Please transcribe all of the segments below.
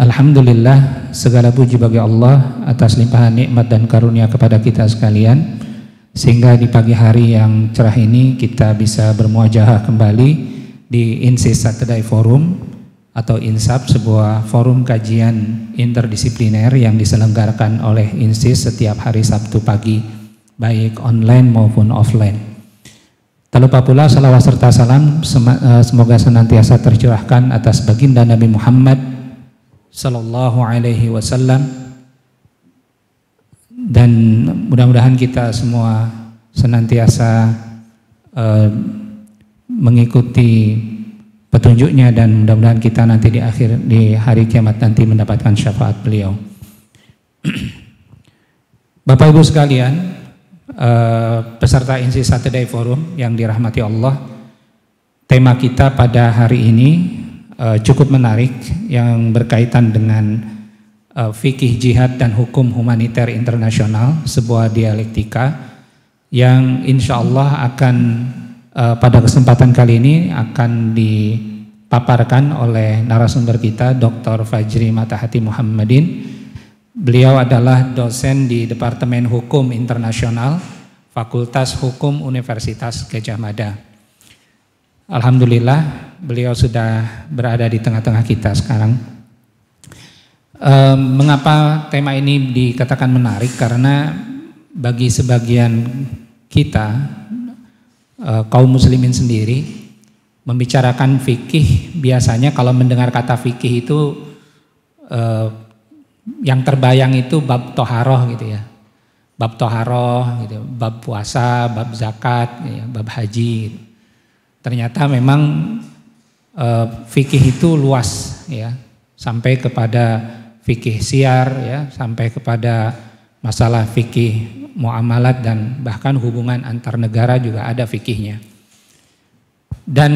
Alhamdulillah segala puji bagi Allah atas limpahan nikmat dan karunia kepada kita sekalian sehingga di pagi hari yang cerah ini kita bisa bermuajahah kembali di Insis Saturday Forum atau INSAP sebuah forum kajian interdisipliner yang diselenggarakan oleh INSIS setiap hari Sabtu pagi baik online maupun offline. Tak lupa pula salawat serta salam eh, semoga senantiasa tercurahkan atas baginda Nabi Muhammad Sallallahu Alaihi Wasallam dan mudah-mudahan kita semua senantiasa uh, mengikuti petunjuknya dan mudah-mudahan kita nanti di akhir di hari kiamat nanti mendapatkan syafaat beliau. Bapak Ibu sekalian, uh, peserta INSI Saturday Forum yang dirahmati Allah, tema kita pada hari ini Eh, cukup menarik yang berkaitan dengan uh, fikih jihad dan hukum humaniter internasional, sebuah dialektika yang insya Allah akan uh, pada kesempatan kali ini akan dipaparkan oleh narasumber kita Dr. Fajri Matahati Muhammadin. Beliau adalah dosen di Departemen Hukum Internasional Fakultas Hukum Universitas Gajah Mada. Alhamdulillah beliau sudah berada di tengah-tengah kita sekarang. E, mengapa tema ini dikatakan menarik? Karena bagi sebagian kita e, kaum muslimin sendiri membicarakan fikih biasanya kalau mendengar kata fikih itu e, yang terbayang itu bab toharoh gitu ya bab toharoh gitu bab puasa bab zakat gitu bab haji gitu ternyata memang e, fikih itu luas ya sampai kepada fikih siar ya sampai kepada masalah fikih muamalat dan bahkan hubungan antar negara juga ada fikihnya dan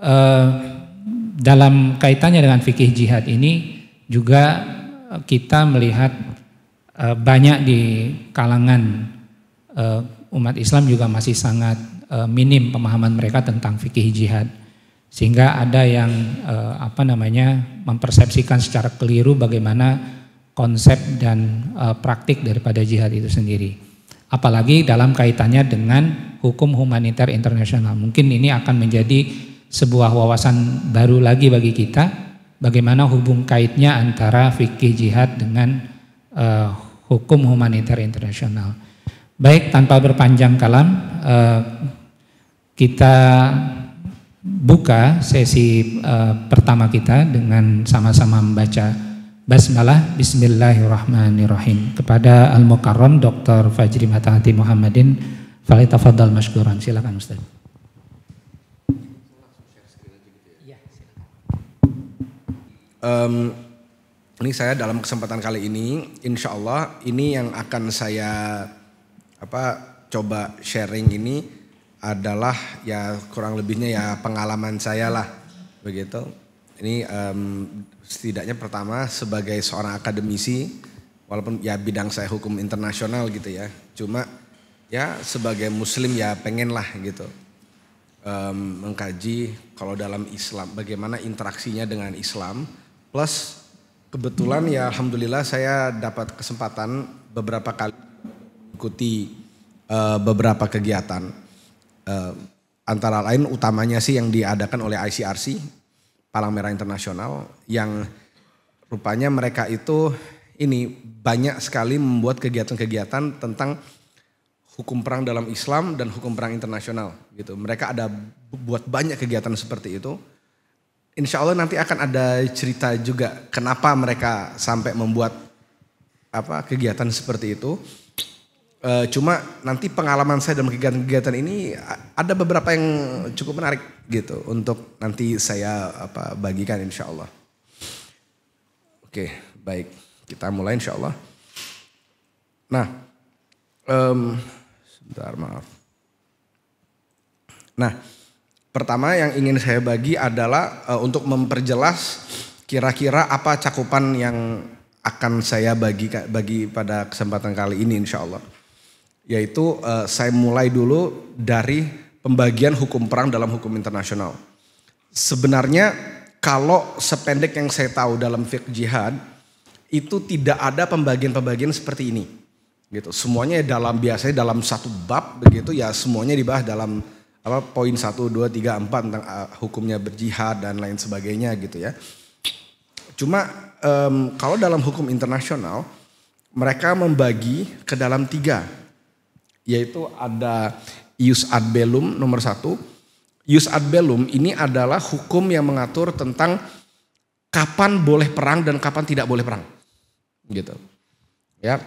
e, dalam kaitannya dengan fikih jihad ini juga kita melihat eh, banyak di kalangan umat Islam juga masih sangat E, minim pemahaman mereka tentang fikih jihad. Sehingga ada yang e, apa namanya mempersepsikan secara keliru bagaimana konsep dan e, praktik daripada jihad itu sendiri. Apalagi dalam kaitannya dengan hukum humaniter internasional. Mungkin ini akan menjadi sebuah wawasan baru lagi bagi kita bagaimana hubung kaitnya antara fikih jihad dengan uh, hukum humaniter internasional. Baik, tanpa berpanjang kalam, uh, kita buka sesi uh, pertama kita dengan sama-sama membaca basmalah bismillahirrahmanirrahim kepada Al Mukarram Dr. Fajri Matahati Muhammadin falitafadhal masykuran silakan Ustaz um, ini saya dalam kesempatan kali ini insya Allah ini yang akan saya apa coba sharing ini adalah ya kurang lebihnya ya pengalaman saya lah begitu. Ini um, setidaknya pertama sebagai seorang akademisi walaupun ya bidang saya hukum internasional gitu ya. Cuma ya sebagai muslim ya pengen lah gitu. Um, mengkaji kalau dalam Islam bagaimana interaksinya dengan Islam plus kebetulan ya alhamdulillah saya dapat kesempatan beberapa kali ikuti uh, eh, beberapa kegiatan uh, antara lain utamanya sih yang diadakan oleh ICRC, Palang Merah Internasional, yang rupanya mereka itu ini banyak sekali membuat kegiatan-kegiatan tentang hukum perang dalam Islam dan hukum perang internasional gitu. Mereka ada buat banyak kegiatan seperti itu. Insya Allah nanti akan ada cerita juga kenapa mereka sampai membuat apa kegiatan seperti itu. Eh, cuma nanti pengalaman saya dalam kegiatan-kegiatan ini ada beberapa yang cukup menarik gitu untuk nanti saya apa bagikan insya Allah. Oke, baik kita mulai insya Allah. Nah, um, sebentar maaf. Nah, pertama yang ingin saya bagi adalah uh, untuk memperjelas kira-kira apa cakupan yang akan saya bagi bagi pada kesempatan kali ini insya Allah yaitu uh, saya mulai dulu dari pembagian hukum perang dalam hukum internasional. Sebenarnya kalau sependek yang saya tahu dalam fiqh jihad itu tidak ada pembagian-pembagian seperti ini. Gitu. Semuanya dalam biasanya dalam satu bab begitu ya semuanya dibahas dalam apa poin 1 2 3 4 tentang uh, hukumnya berjihad dan lain sebagainya gitu ya. Cuma um, kalau dalam hukum internasional mereka membagi ke dalam tiga yaitu ada ius ad bellum nomor satu. Ius ad bellum ini adalah hukum yang mengatur tentang kapan boleh perang dan kapan tidak boleh perang. Gitu. Ya.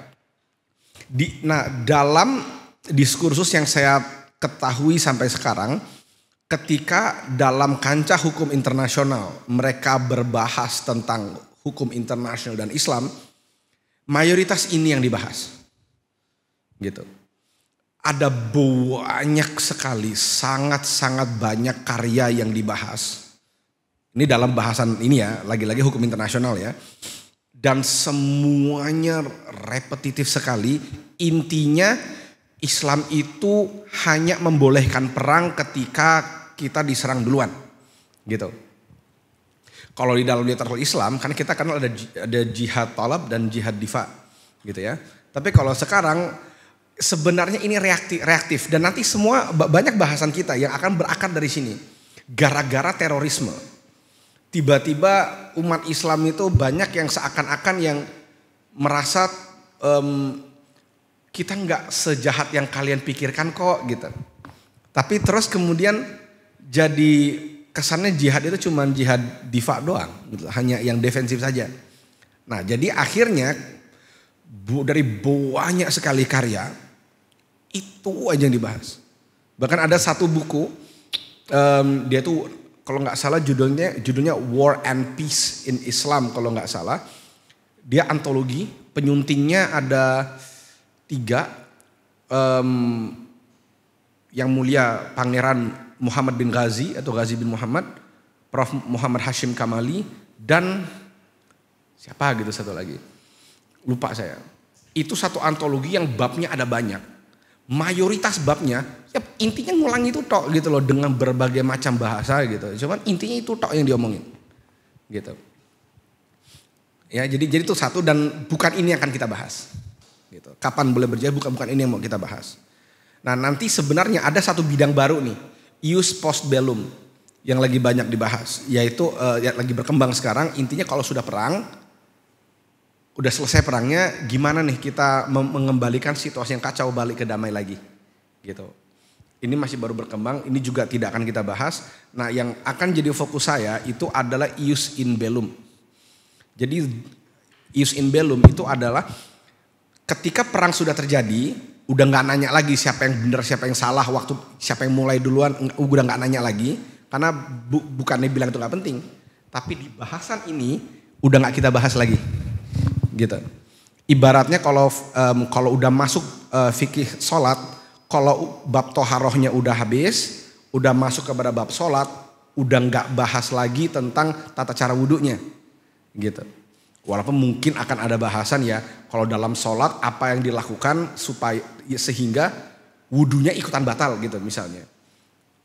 Di, nah, dalam diskursus yang saya ketahui sampai sekarang, ketika dalam kancah hukum internasional mereka berbahas tentang hukum internasional dan Islam, mayoritas ini yang dibahas. Gitu ada banyak sekali, sangat-sangat banyak karya yang dibahas. Ini dalam bahasan ini ya, lagi-lagi hukum internasional ya. Dan semuanya repetitif sekali. Intinya Islam itu hanya membolehkan perang ketika kita diserang duluan. Gitu. Kalau di dalam literatur Islam, karena kita kenal ada jihad talab dan jihad diva, gitu ya. Tapi kalau sekarang sebenarnya ini reaktif, reaktif dan nanti semua banyak bahasan kita yang akan berakar dari sini. Gara-gara terorisme, tiba-tiba umat Islam itu banyak yang seakan-akan yang merasa um, kita nggak sejahat yang kalian pikirkan kok gitu. Tapi terus kemudian jadi kesannya jihad itu cuma jihad diva doang, gitu. hanya yang defensif saja. Nah jadi akhirnya dari banyak sekali karya itu aja yang dibahas. Bahkan ada satu buku um, dia tuh kalau nggak salah judulnya judulnya War and Peace in Islam kalau nggak salah. Dia antologi penyuntingnya ada tiga um, yang mulia Pangeran Muhammad bin Ghazi atau Ghazi bin Muhammad, Prof Muhammad Hashim Kamali dan siapa gitu satu lagi Lupa saya. Itu satu antologi yang babnya ada banyak. Mayoritas babnya ya intinya ngulang itu tok gitu loh dengan berbagai macam bahasa gitu. Cuman intinya itu tok yang diomongin. Gitu. Ya, jadi jadi itu satu dan bukan ini yang akan kita bahas. Gitu. Kapan boleh berjaya bukan bukan ini yang mau kita bahas. Nah, nanti sebenarnya ada satu bidang baru nih, ius post bellum yang lagi banyak dibahas, yaitu uh, eh, yang lagi berkembang sekarang intinya kalau sudah perang udah selesai perangnya, gimana nih kita mengembalikan situasi yang kacau balik ke damai lagi, gitu. Ini masih baru berkembang, ini juga tidak akan kita bahas. Nah, yang akan jadi fokus saya itu adalah ius in bellum. Jadi ius in bellum itu adalah ketika perang sudah terjadi, udah nggak nanya lagi siapa yang benar, siapa yang salah, waktu siapa yang mulai duluan, udah nggak nanya lagi. Karena bu, bukannya bilang itu nggak penting, tapi di bahasan ini udah nggak kita bahas lagi gitu. Ibaratnya kalau um, kalau udah masuk uh, fikih sholat, kalau bab toharohnya udah habis, udah masuk kepada bab sholat, udah nggak bahas lagi tentang tata cara wudhunya, gitu. Walaupun mungkin akan ada bahasan ya, kalau dalam sholat apa yang dilakukan supaya ya sehingga wudhunya ikutan batal gitu misalnya.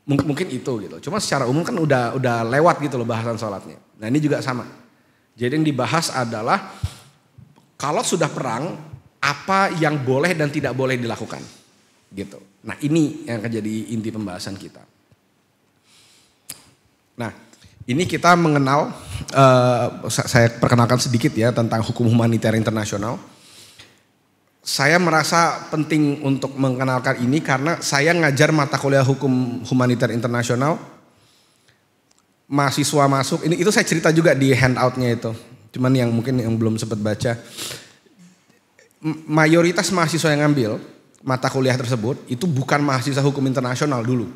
Mungkin, mungkin itu gitu. Cuma secara umum kan udah udah lewat gitu loh bahasan sholatnya. Nah ini juga sama. Jadi yang dibahas adalah kalau sudah perang apa yang boleh dan tidak boleh dilakukan gitu. Nah, ini yang akan jadi inti pembahasan kita. Nah, ini kita mengenal uh, saya perkenalkan sedikit ya tentang hukum humaniter internasional. Saya merasa penting untuk mengenalkan ini karena saya ngajar mata kuliah hukum humaniter internasional mahasiswa masuk ini itu saya cerita juga di handoutnya itu cuman yang mungkin yang belum sempat baca mayoritas mahasiswa yang ngambil mata kuliah tersebut itu bukan mahasiswa hukum internasional dulu.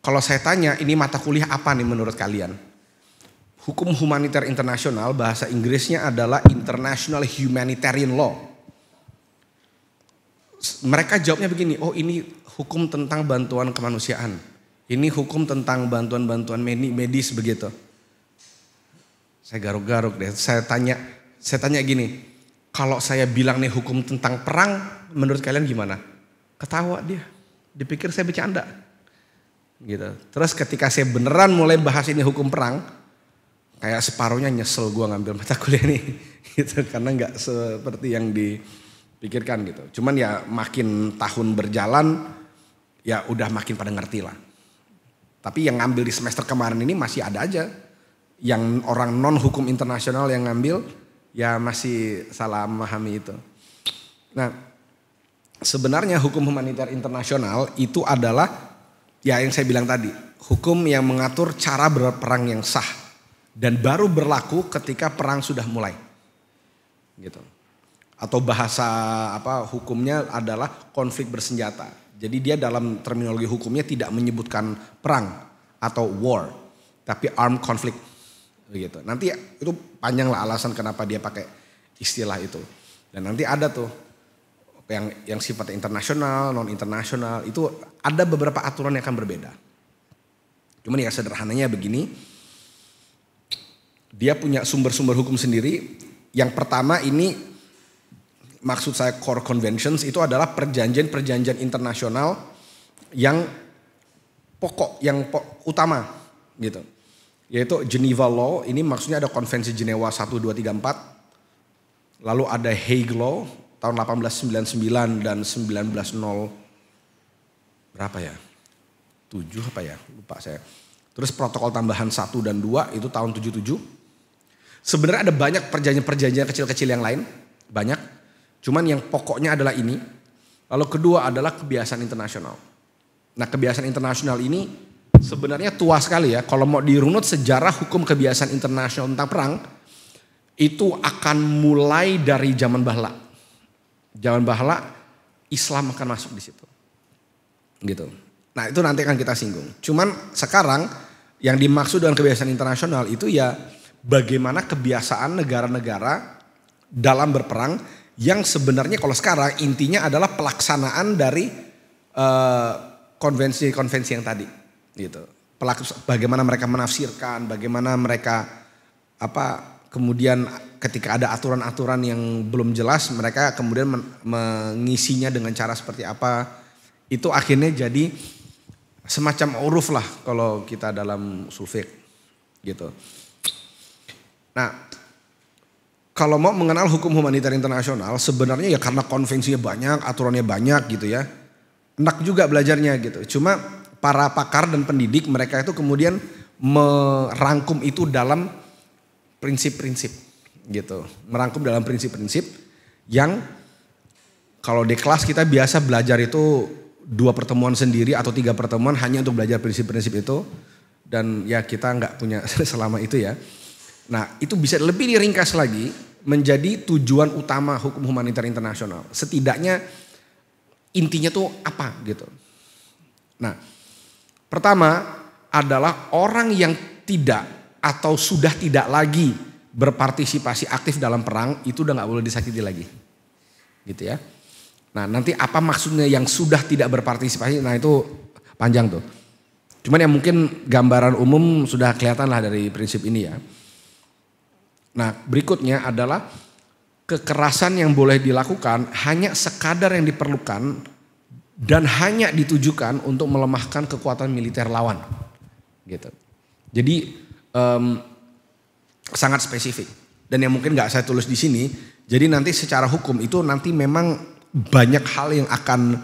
Kalau saya tanya ini mata kuliah apa nih menurut kalian? Hukum humaniter internasional bahasa Inggrisnya adalah International Humanitarian Law. Mereka jawabnya begini, oh ini hukum tentang bantuan kemanusiaan. Ini hukum tentang bantuan-bantuan medis begitu. Saya garuk-garuk deh. Saya tanya, saya tanya gini, kalau saya bilang nih hukum tentang perang, menurut kalian gimana? Ketawa dia. Dipikir saya bercanda. Gitu. Terus ketika saya beneran mulai bahas ini hukum perang, kayak separuhnya nyesel gue ngambil mata kuliah ini. Gitu, karena nggak seperti yang dipikirkan gitu. Cuman ya makin tahun berjalan, ya udah makin pada ngerti lah. Tapi yang ngambil di semester kemarin ini masih ada aja yang orang non hukum internasional yang ngambil ya masih salah memahami itu. Nah, sebenarnya hukum humaniter internasional itu adalah ya yang saya bilang tadi, hukum yang mengatur cara berperang yang sah dan baru berlaku ketika perang sudah mulai. Gitu. Atau bahasa apa hukumnya adalah konflik bersenjata. Jadi dia dalam terminologi hukumnya tidak menyebutkan perang atau war, tapi armed conflict gitu Nanti ya, itu panjang lah alasan kenapa dia pakai istilah itu. Dan nanti ada tuh yang yang sifatnya internasional, non internasional itu ada beberapa aturan yang akan berbeda. Cuman ya sederhananya begini, dia punya sumber-sumber hukum sendiri. Yang pertama ini maksud saya core conventions itu adalah perjanjian-perjanjian internasional yang pokok, yang po utama gitu yaitu Geneva Law. Ini maksudnya ada konvensi Jenewa 1234, Lalu ada Hague Law tahun 1899 dan 1900 berapa ya? 7 apa ya? Lupa saya. Terus protokol tambahan 1 dan 2 itu tahun 77. Sebenarnya ada banyak perjanjian-perjanjian kecil-kecil yang lain, banyak. Cuman yang pokoknya adalah ini. Lalu kedua adalah kebiasaan internasional. Nah kebiasaan internasional ini sebenarnya tua sekali ya. Kalau mau dirunut sejarah hukum kebiasaan internasional tentang perang itu akan mulai dari zaman Bahla. Zaman Bahla Islam akan masuk di situ. Gitu. Nah, itu nanti akan kita singgung. Cuman sekarang yang dimaksud dengan kebiasaan internasional itu ya bagaimana kebiasaan negara-negara dalam berperang yang sebenarnya kalau sekarang intinya adalah pelaksanaan dari eh, konvensi-konvensi uh, yang tadi gitu pelaku bagaimana mereka menafsirkan bagaimana mereka apa kemudian ketika ada aturan-aturan yang belum jelas mereka kemudian men mengisinya dengan cara seperti apa itu akhirnya jadi semacam uruf lah kalau kita dalam survei gitu. Nah, kalau mau mengenal hukum humaniter internasional sebenarnya ya karena konvensinya banyak, aturannya banyak gitu ya. Enak juga belajarnya gitu. Cuma para pakar dan pendidik mereka itu kemudian merangkum itu dalam prinsip-prinsip gitu. Merangkum dalam prinsip-prinsip yang kalau di kelas kita biasa belajar itu dua pertemuan sendiri atau tiga pertemuan hanya untuk belajar prinsip-prinsip itu dan ya kita nggak punya selama itu ya. Nah itu bisa lebih diringkas lagi menjadi tujuan utama hukum humaniter internasional. Setidaknya intinya tuh apa gitu. Nah Pertama adalah orang yang tidak atau sudah tidak lagi berpartisipasi aktif dalam perang itu udah nggak boleh disakiti lagi, gitu ya. Nah nanti apa maksudnya yang sudah tidak berpartisipasi? Nah itu panjang tuh. Cuman yang mungkin gambaran umum sudah kelihatan lah dari prinsip ini ya. Nah berikutnya adalah kekerasan yang boleh dilakukan hanya sekadar yang diperlukan dan hanya ditujukan untuk melemahkan kekuatan militer lawan. Gitu. Jadi um, sangat spesifik. Dan yang mungkin nggak saya tulis di sini, jadi nanti secara hukum itu nanti memang banyak hal yang akan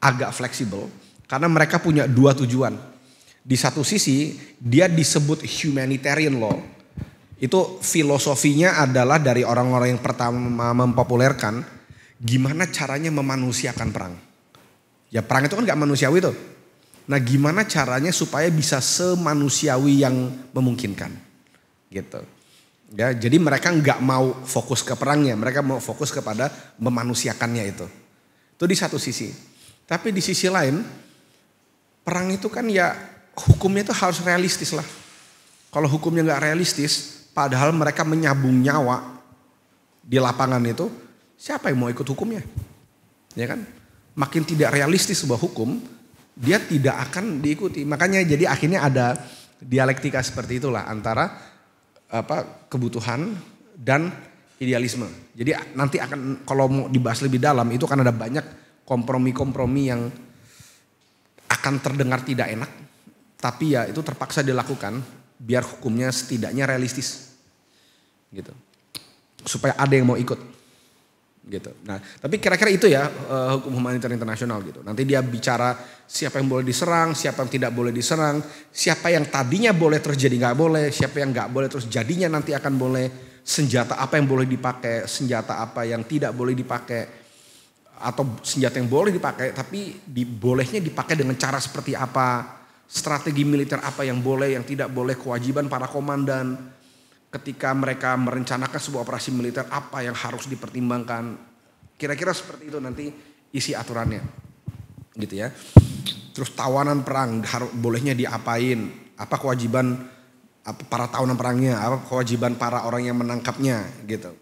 agak fleksibel karena mereka punya dua tujuan. Di satu sisi dia disebut humanitarian law. Itu filosofinya adalah dari orang-orang yang pertama mempopulerkan gimana caranya memanusiakan perang Ya perang itu kan gak manusiawi tuh. Nah gimana caranya supaya bisa semanusiawi yang memungkinkan. Gitu. Ya, jadi mereka nggak mau fokus ke perangnya, mereka mau fokus kepada memanusiakannya itu. Itu di satu sisi. Tapi di sisi lain, perang itu kan ya hukumnya itu harus realistis lah. Kalau hukumnya nggak realistis, padahal mereka menyabung nyawa di lapangan itu, siapa yang mau ikut hukumnya? Ya kan? makin tidak realistis sebuah hukum, dia tidak akan diikuti. Makanya jadi akhirnya ada dialektika seperti itulah antara apa kebutuhan dan idealisme. Jadi nanti akan kalau mau dibahas lebih dalam itu akan ada banyak kompromi-kompromi yang akan terdengar tidak enak, tapi ya itu terpaksa dilakukan biar hukumnya setidaknya realistis. Gitu. Supaya ada yang mau ikut gitu. Nah, tapi kira-kira itu ya uh, hukum humaniter internasional gitu. Nanti dia bicara siapa yang boleh diserang, siapa yang tidak boleh diserang, siapa yang tadinya boleh terus jadi nggak boleh, siapa yang nggak boleh terus jadinya nanti akan boleh, senjata apa yang boleh dipakai, senjata apa yang tidak boleh dipakai, atau senjata yang boleh dipakai tapi di, bolehnya dipakai dengan cara seperti apa, strategi militer apa yang boleh, yang tidak boleh, kewajiban para komandan, ketika mereka merencanakan sebuah operasi militer apa yang harus dipertimbangkan kira-kira seperti itu nanti isi aturannya gitu ya terus tawanan perang harus bolehnya diapain apa kewajiban apa para tawanan perangnya apa kewajiban para orang yang menangkapnya gitu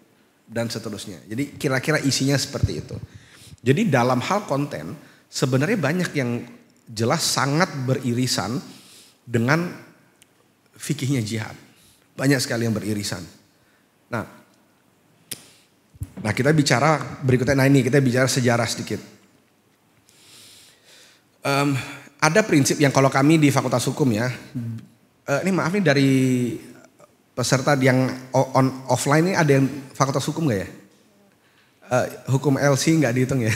dan seterusnya jadi kira-kira isinya seperti itu jadi dalam hal konten sebenarnya banyak yang jelas sangat beririsan dengan fikihnya jihad banyak sekali yang beririsan. Nah, nah kita bicara berikutnya, nah ini kita bicara sejarah sedikit. Um, ada prinsip yang kalau kami di Fakultas Hukum ya, uh, ini maaf nih dari peserta yang on offline ini ada yang Fakultas Hukum gak ya? Uh, hukum LC nggak dihitung ya?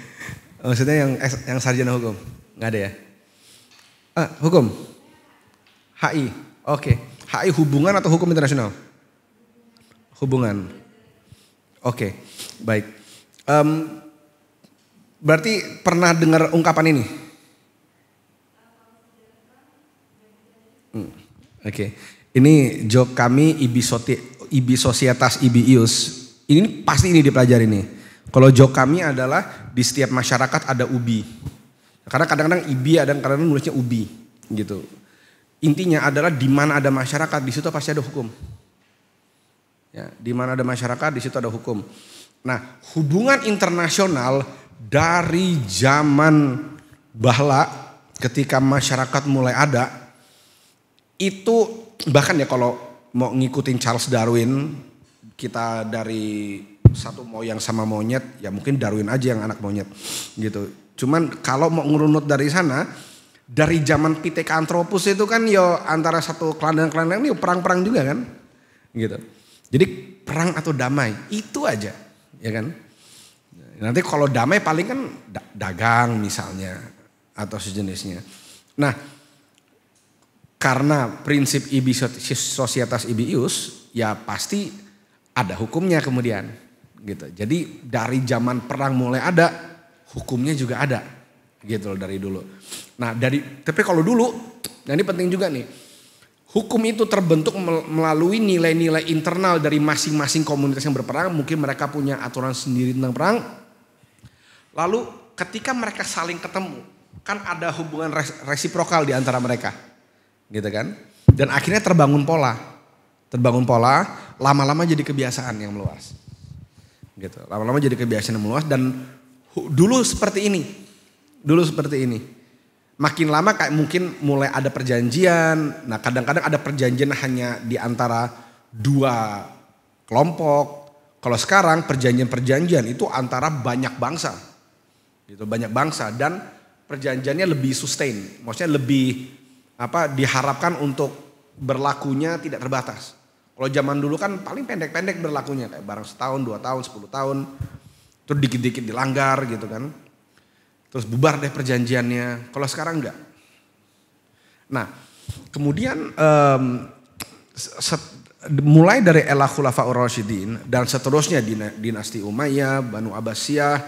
Maksudnya yang yang sarjana hukum nggak ada ya? Uh, hukum, HI, oke. Okay. HI hubungan atau hukum internasional? Hubungan. Oke, okay, baik. Um, berarti pernah dengar ungkapan ini? Hmm, Oke, okay. ini joke kami IBI, Soti, IBI Sosietas IBIUS. Ini pasti ini dipelajari nih. Kalau joke kami adalah di setiap masyarakat ada UBI. Karena kadang-kadang IBI, kadang-kadang nulisnya UBI gitu. Intinya adalah di mana ada masyarakat, di situ pasti ada hukum. Ya, di mana ada masyarakat, di situ ada hukum. Nah, hubungan internasional dari zaman Bahla ketika masyarakat mulai ada itu bahkan ya kalau mau ngikutin Charles Darwin kita dari satu mau yang sama monyet ya mungkin Darwin aja yang anak monyet gitu. Cuman kalau mau ngurunut dari sana dari zaman Pitek Antropus itu kan yo antara satu klan dan klan ini perang-perang juga kan. Gitu. Jadi perang atau damai itu aja, ya kan? Nanti kalau damai paling kan dagang misalnya atau sejenisnya. Nah, karena prinsip ibi societas ibius ya pasti ada hukumnya kemudian gitu. Jadi dari zaman perang mulai ada, hukumnya juga ada gitu loh dari dulu. Nah dari, tapi kalau dulu, nah ini penting juga nih. Hukum itu terbentuk melalui nilai-nilai internal dari masing-masing komunitas yang berperang. Mungkin mereka punya aturan sendiri tentang perang. Lalu ketika mereka saling ketemu, kan ada hubungan resiprokal di antara mereka. Gitu kan? Dan akhirnya terbangun pola. Terbangun pola, lama-lama jadi kebiasaan yang meluas. Gitu. Lama-lama jadi kebiasaan yang meluas dan dulu seperti ini. Dulu seperti ini makin lama kayak mungkin mulai ada perjanjian. Nah kadang-kadang ada perjanjian hanya di antara dua kelompok. Kalau sekarang perjanjian-perjanjian itu antara banyak bangsa. Gitu, banyak bangsa dan perjanjiannya lebih sustain. Maksudnya lebih apa diharapkan untuk berlakunya tidak terbatas. Kalau zaman dulu kan paling pendek-pendek berlakunya kayak barang setahun, dua tahun, sepuluh tahun. Terus dikit-dikit dilanggar gitu kan. Terus bubar deh perjanjiannya. Kalau sekarang enggak. Nah, kemudian um, set, mulai dari Elah Khulafa Rashidin dan seterusnya dinasti Umayyah, Banu Abbasiyah,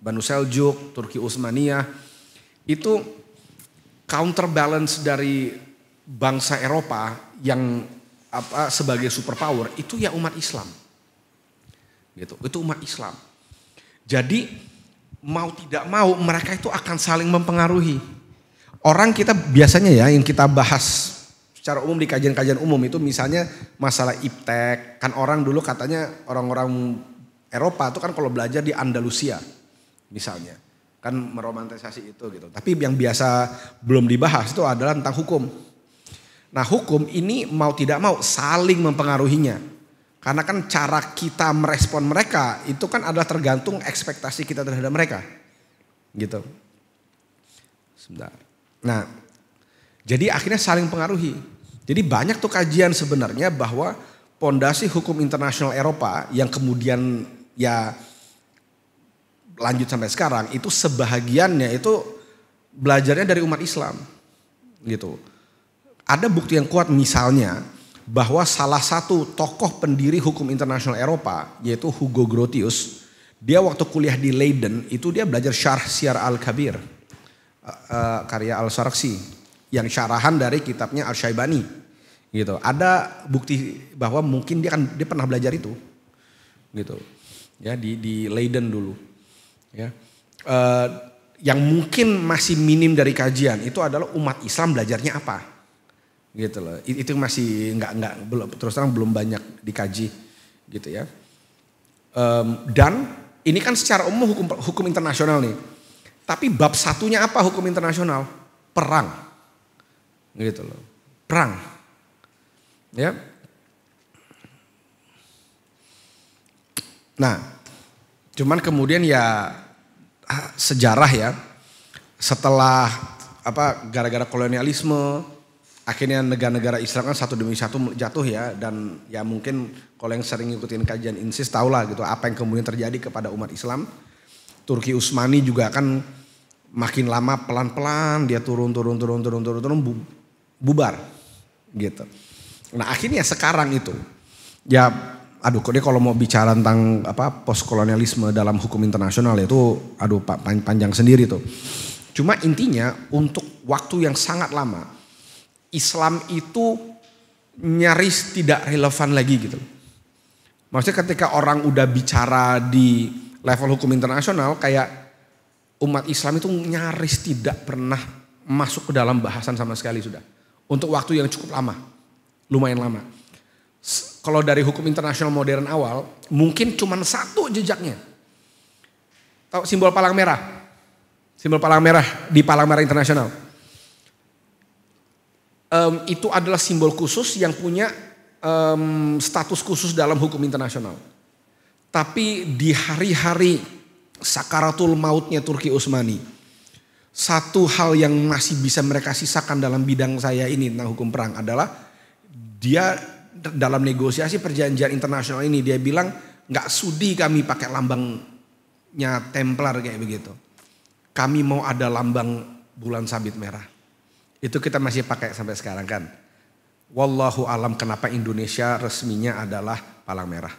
Banu Seljuk, Turki Utsmaniyah itu counterbalance dari bangsa Eropa yang apa sebagai superpower itu ya umat Islam. Gitu. Itu umat Islam. Jadi mau tidak mau mereka itu akan saling mempengaruhi. Orang kita biasanya ya yang kita bahas secara umum di kajian-kajian umum itu misalnya masalah iptek kan orang dulu katanya orang-orang Eropa itu kan kalau belajar di Andalusia misalnya kan meromantisasi itu gitu. Tapi yang biasa belum dibahas itu adalah tentang hukum. Nah hukum ini mau tidak mau saling mempengaruhinya. Karena kan cara kita merespon mereka itu kan adalah tergantung ekspektasi kita terhadap mereka. Gitu. Sebentar. Nah, jadi akhirnya saling pengaruhi. Jadi banyak tuh kajian sebenarnya bahwa pondasi hukum internasional Eropa yang kemudian ya lanjut sampai sekarang itu sebahagiannya itu belajarnya dari umat Islam. Gitu. Ada bukti yang kuat misalnya bahwa salah satu tokoh pendiri hukum internasional Eropa yaitu Hugo Grotius, dia waktu kuliah di Leiden itu dia belajar syarh syiar Al-Kabir uh, karya Al-Saraksi yang syarahan dari kitabnya Al-Syaibani gitu. Ada bukti bahwa mungkin dia kan dia pernah belajar itu gitu. Ya di di Leiden dulu. Ya. Uh, yang mungkin masih minim dari kajian itu adalah umat Islam belajarnya apa gitu loh itu masih nggak nggak belum terus terang belum banyak dikaji gitu ya um, dan ini kan secara umum hukum hukum internasional nih tapi bab satunya apa hukum internasional perang gitu loh perang ya nah cuman kemudian ya ah, sejarah ya setelah apa gara-gara kolonialisme akhirnya negara-negara Islam kan satu demi satu jatuh ya dan ya mungkin kalau yang sering ngikutin kajian INSIS tahulah gitu apa yang kemudian terjadi kepada umat Islam. Turki Utsmani juga kan makin lama pelan-pelan dia turun turun turun turun turun turun bu, bubar gitu. Nah akhirnya sekarang itu ya aduh dia kalau mau bicara tentang apa postkolonialisme dalam hukum internasional itu aduh panjang sendiri tuh. Cuma intinya untuk waktu yang sangat lama Islam itu nyaris tidak relevan lagi gitu. Maksudnya ketika orang udah bicara di level hukum internasional kayak umat Islam itu nyaris tidak pernah masuk ke dalam bahasan sama sekali sudah. Untuk waktu yang cukup lama. Lumayan lama. Kalau dari hukum internasional modern awal, mungkin cuma satu jejaknya. Tahu simbol palang merah? Simbol palang merah di palang merah internasional um, itu adalah simbol khusus yang punya um, status khusus dalam hukum internasional. Tapi di hari-hari sakaratul mautnya Turki Utsmani, satu hal yang masih bisa mereka sisakan dalam bidang saya ini tentang hukum perang adalah dia dalam negosiasi perjanjian internasional ini dia bilang nggak sudi kami pakai lambangnya Templar kayak begitu. Kami mau ada lambang bulan sabit merah. Itu kita masih pakai sampai sekarang kan. Wallahu alam kenapa Indonesia resminya adalah palang merah.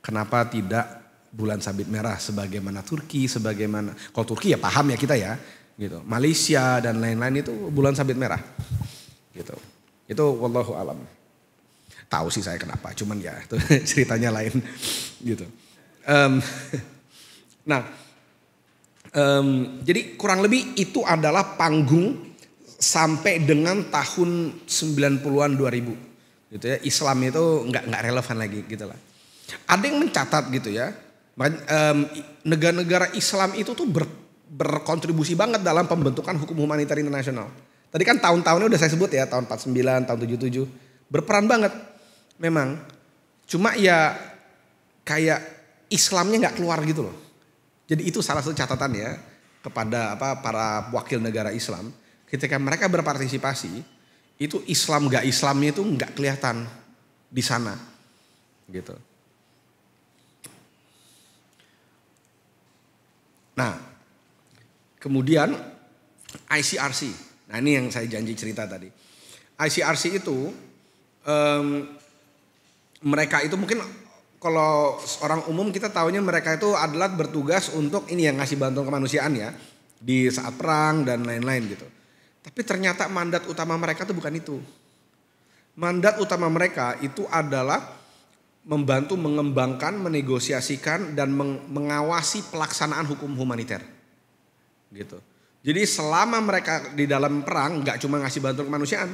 Kenapa tidak bulan sabit merah sebagaimana Turki, sebagaimana kalau Turki ya paham ya kita ya, gitu. Malaysia dan lain-lain itu bulan sabit merah. Gitu. Itu wallahu alam. Tahu sih saya kenapa, cuman ya itu ceritanya lain gitu. Um, nah, um, jadi kurang lebih itu adalah panggung sampai dengan tahun 90-an 2000 gitu ya Islam itu nggak nggak relevan lagi gitu lah ada yang mencatat gitu ya negara-negara Islam itu tuh ber, berkontribusi banget dalam pembentukan hukum humanitari internasional tadi kan tahun-tahunnya udah saya sebut ya tahun 49 tahun 77 berperan banget memang cuma ya kayak Islamnya nggak keluar gitu loh jadi itu salah satu catatan ya kepada apa para wakil negara Islam ketika mereka berpartisipasi, itu Islam gak Islamnya itu nggak kelihatan di sana, gitu. Nah, kemudian ICRC. Nah ini yang saya janji cerita tadi. ICRC itu um, mereka itu mungkin kalau orang umum kita tahunya mereka itu adalah bertugas untuk ini yang ngasih bantuan kemanusiaan ya di saat perang dan lain-lain gitu. Tapi ternyata mandat utama mereka itu bukan itu. Mandat utama mereka itu adalah membantu mengembangkan, menegosiasikan dan mengawasi pelaksanaan hukum humaniter. Gitu. Jadi selama mereka di dalam perang nggak cuma ngasih bantuan kemanusiaan,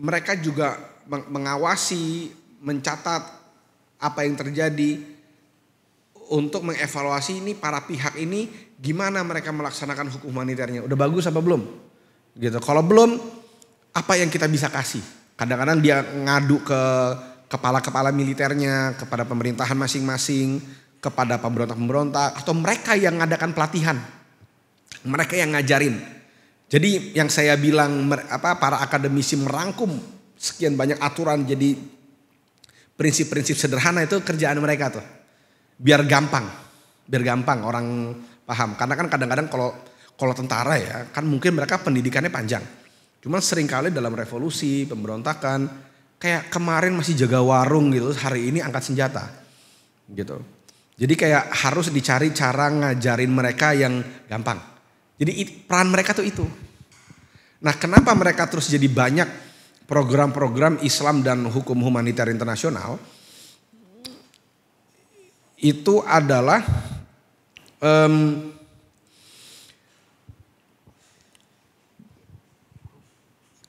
mereka juga mengawasi, mencatat apa yang terjadi untuk mengevaluasi ini para pihak ini gimana mereka melaksanakan hukum humaniternya. Udah bagus apa belum? gitu. Kalau belum apa yang kita bisa kasih? Kadang-kadang dia ngadu ke kepala-kepala militernya, kepada pemerintahan masing-masing, kepada pemberontak-pemberontak atau mereka yang mengadakan pelatihan. Mereka yang ngajarin. Jadi yang saya bilang apa para akademisi merangkum sekian banyak aturan jadi prinsip-prinsip sederhana itu kerjaan mereka tuh. Biar gampang, biar gampang orang paham. Karena kan kadang-kadang kalau kalau tentara ya kan mungkin mereka pendidikannya panjang. Cuman seringkali dalam revolusi, pemberontakan, kayak kemarin masih jaga warung gitu, hari ini angkat senjata gitu. Jadi kayak harus dicari cara ngajarin mereka yang gampang. Jadi peran mereka tuh itu. Nah kenapa mereka terus jadi banyak program-program Islam dan hukum humanitar internasional itu adalah um,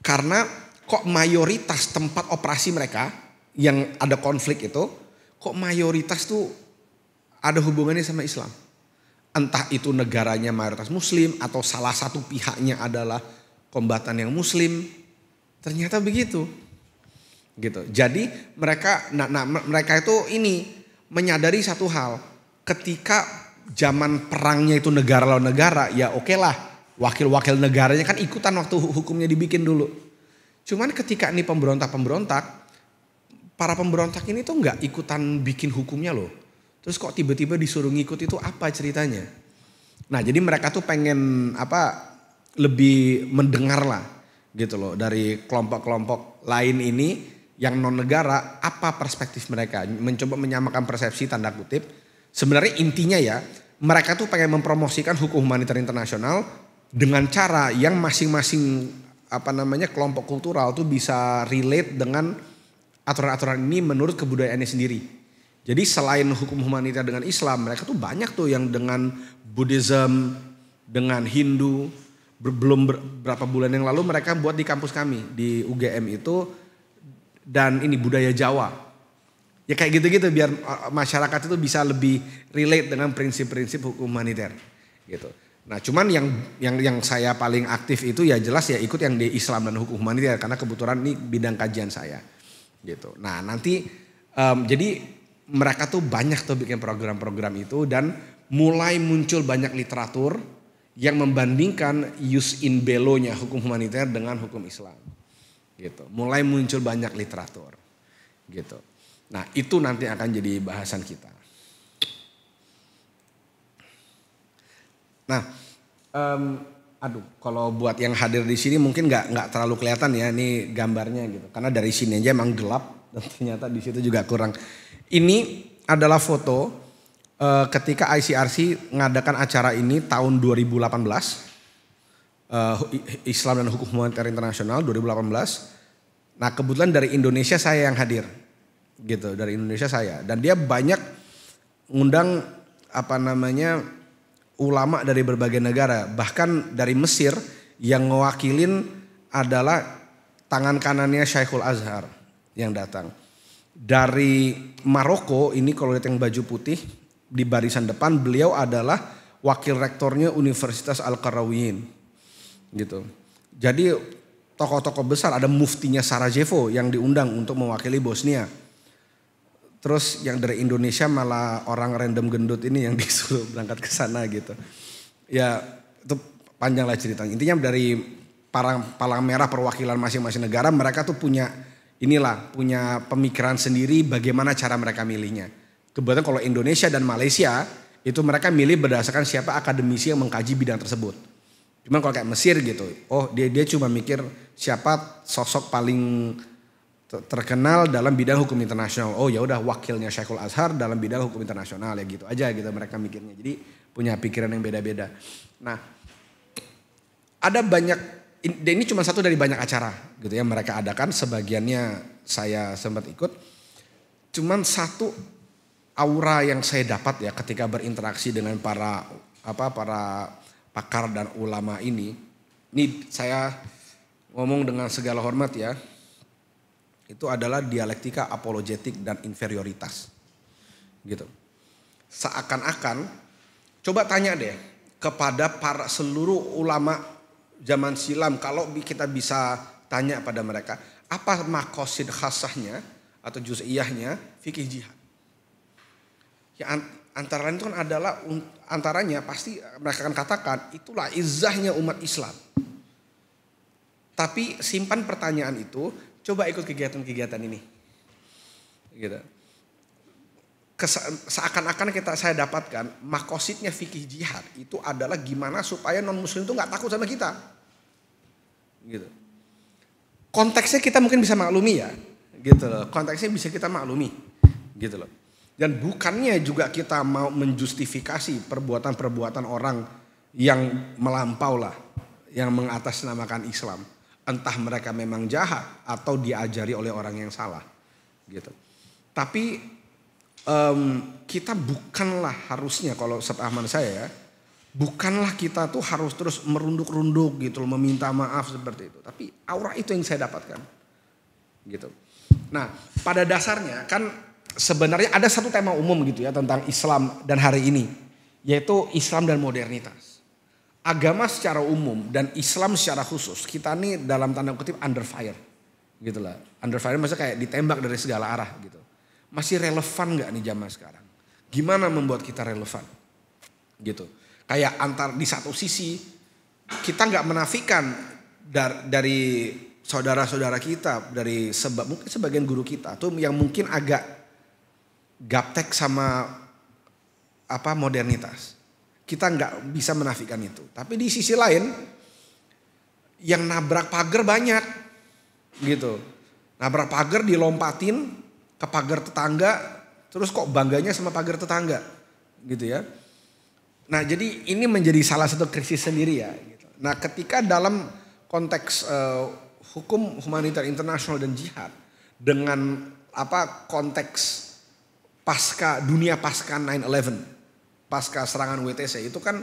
Karena kok mayoritas tempat operasi mereka yang ada konflik itu, kok mayoritas tuh ada hubungannya sama Islam. Entah itu negaranya mayoritas muslim atau salah satu pihaknya adalah kombatan yang muslim. Ternyata begitu. Gitu. Jadi mereka nah, nah mereka itu ini menyadari satu hal, ketika zaman perangnya itu negara lawan negara, ya oke okay lah wakil-wakil negaranya kan ikutan waktu hukumnya dibikin dulu. Cuman ketika ini pemberontak-pemberontak, para pemberontak ini tuh nggak ikutan bikin hukumnya loh. Terus kok tiba-tiba disuruh ngikut itu apa ceritanya? Nah jadi mereka tuh pengen apa lebih mendengar lah gitu loh dari kelompok-kelompok lain ini yang non negara apa perspektif mereka mencoba menyamakan persepsi tanda kutip sebenarnya intinya ya mereka tuh pengen mempromosikan hukum humaniter internasional dengan cara yang masing-masing apa namanya kelompok kultural tuh bisa relate dengan aturan-aturan ini menurut kebudayaannya sendiri. Jadi selain hukum humaniter dengan Islam, mereka tuh banyak tuh yang dengan Buddhism, dengan Hindu. belum berapa bulan yang lalu mereka buat di kampus kami di UGM itu dan ini budaya Jawa. Ya kayak gitu-gitu biar eh, masyarakat itu bisa lebih relate dengan prinsip-prinsip hukum humaniter gitu. Nah, cuman yang yang yang saya paling aktif itu ya jelas ya ikut yang di Islam dan hukum humanita karena kebetulan ini bidang kajian saya. Gitu. Nah, nanti um, jadi mereka tuh banyak tuh bikin program-program itu dan mulai muncul banyak literatur yang membandingkan use in belonya hukum humaniter dengan hukum Islam. Gitu. Mulai muncul banyak literatur. Gitu. Nah, itu nanti akan jadi bahasan kita. Nah, um, aduh, kalau buat yang hadir di sini mungkin nggak nggak terlalu kelihatan ya ini gambarnya gitu, karena dari sini aja emang gelap dan ternyata di situ juga kurang. Ini adalah foto uh, ketika ICRC mengadakan acara ini tahun 2018 eh, Islam dan Hukum Humanitar Internasional 2018. Nah kebetulan dari Indonesia saya yang hadir gitu dari Indonesia saya dan dia banyak ngundang apa namanya ulama dari berbagai negara, bahkan dari Mesir yang mewakilin adalah tangan kanannya Syaikhul Azhar yang datang. Dari Maroko ini kalau lihat yang baju putih di barisan depan beliau adalah wakil rektornya Universitas Al-Qarawiyyin. Gitu. Jadi tokoh-tokoh besar ada muftinya Sarajevo yang diundang untuk mewakili Bosnia Terus yang dari Indonesia malah orang random gendut ini yang disuruh berangkat ke sana gitu. Ya itu panjang lah ceritanya. Intinya dari palang, palang merah perwakilan masing-masing negara mereka tuh punya inilah punya pemikiran sendiri bagaimana cara mereka milihnya. Kebetulan kalau Indonesia dan Malaysia itu mereka milih berdasarkan siapa akademisi yang mengkaji bidang tersebut. Cuman kalau kayak Mesir gitu, oh dia dia cuma mikir siapa sosok paling terkenal dalam bidang hukum internasional. Oh ya udah wakilnya Syekhul Azhar dalam bidang hukum internasional ya gitu aja gitu mereka mikirnya. Jadi punya pikiran yang beda-beda. Nah, ada banyak ini cuma satu dari banyak acara gitu ya mereka adakan sebagiannya saya sempat ikut. Cuman satu aura yang saya dapat ya ketika berinteraksi dengan para apa para pakar dan ulama ini. Ini saya ngomong dengan segala hormat ya itu adalah dialektika apologetik dan inferioritas. Gitu. Seakan-akan coba tanya deh kepada para seluruh ulama zaman silam kalau kita bisa tanya pada mereka apa makosid khasahnya atau juz'iyahnya fikih jihad. Ya antara lain itu kan adalah antaranya pasti mereka akan katakan itulah izahnya umat Islam. Tapi simpan pertanyaan itu Coba ikut kegiatan-kegiatan ini. Gitu. Seakan-akan kita saya dapatkan makositnya fikih jihad itu adalah gimana supaya non muslim itu nggak takut sama kita. Gitu. Konteksnya kita mungkin bisa maklumi ya, gitu loh. Konteksnya bisa kita maklumi, gitu loh. Dan bukannya juga kita mau menjustifikasi perbuatan-perbuatan orang yang melampau lah, yang mengatasnamakan Islam entah mereka memang jahat atau diajari oleh orang yang salah gitu. Tapi um, kita bukanlah harusnya kalau sepaham saya ya, bukanlah kita tuh harus terus merunduk-runduk gitu loh, meminta maaf seperti itu. Tapi aura itu yang saya dapatkan. Gitu. Nah, pada dasarnya kan sebenarnya ada satu tema umum gitu ya tentang Islam dan hari ini, yaitu Islam dan modernitas agama secara umum dan Islam secara khusus kita nih dalam tanda kutip under fire gitu lah under fire maksudnya kayak ditembak dari segala arah gitu masih relevan nggak nih zaman sekarang gimana membuat kita relevan gitu kayak antar di satu sisi kita nggak menafikan dar, dari saudara-saudara kita dari sebab mungkin sebagian guru kita tuh yang mungkin agak gaptek sama apa modernitas kita nggak bisa menafikan itu. Tapi di sisi lain, yang nabrak pagar banyak, gitu. Nabrak pagar dilompatin ke pagar tetangga, terus kok bangganya sama pagar tetangga, gitu ya. Nah jadi ini menjadi salah satu krisis sendiri ya. Gitu. Nah ketika dalam konteks uh, hukum humaniter internasional dan jihad dengan apa konteks pasca dunia pasca 9/11 pasca serangan WTC itu kan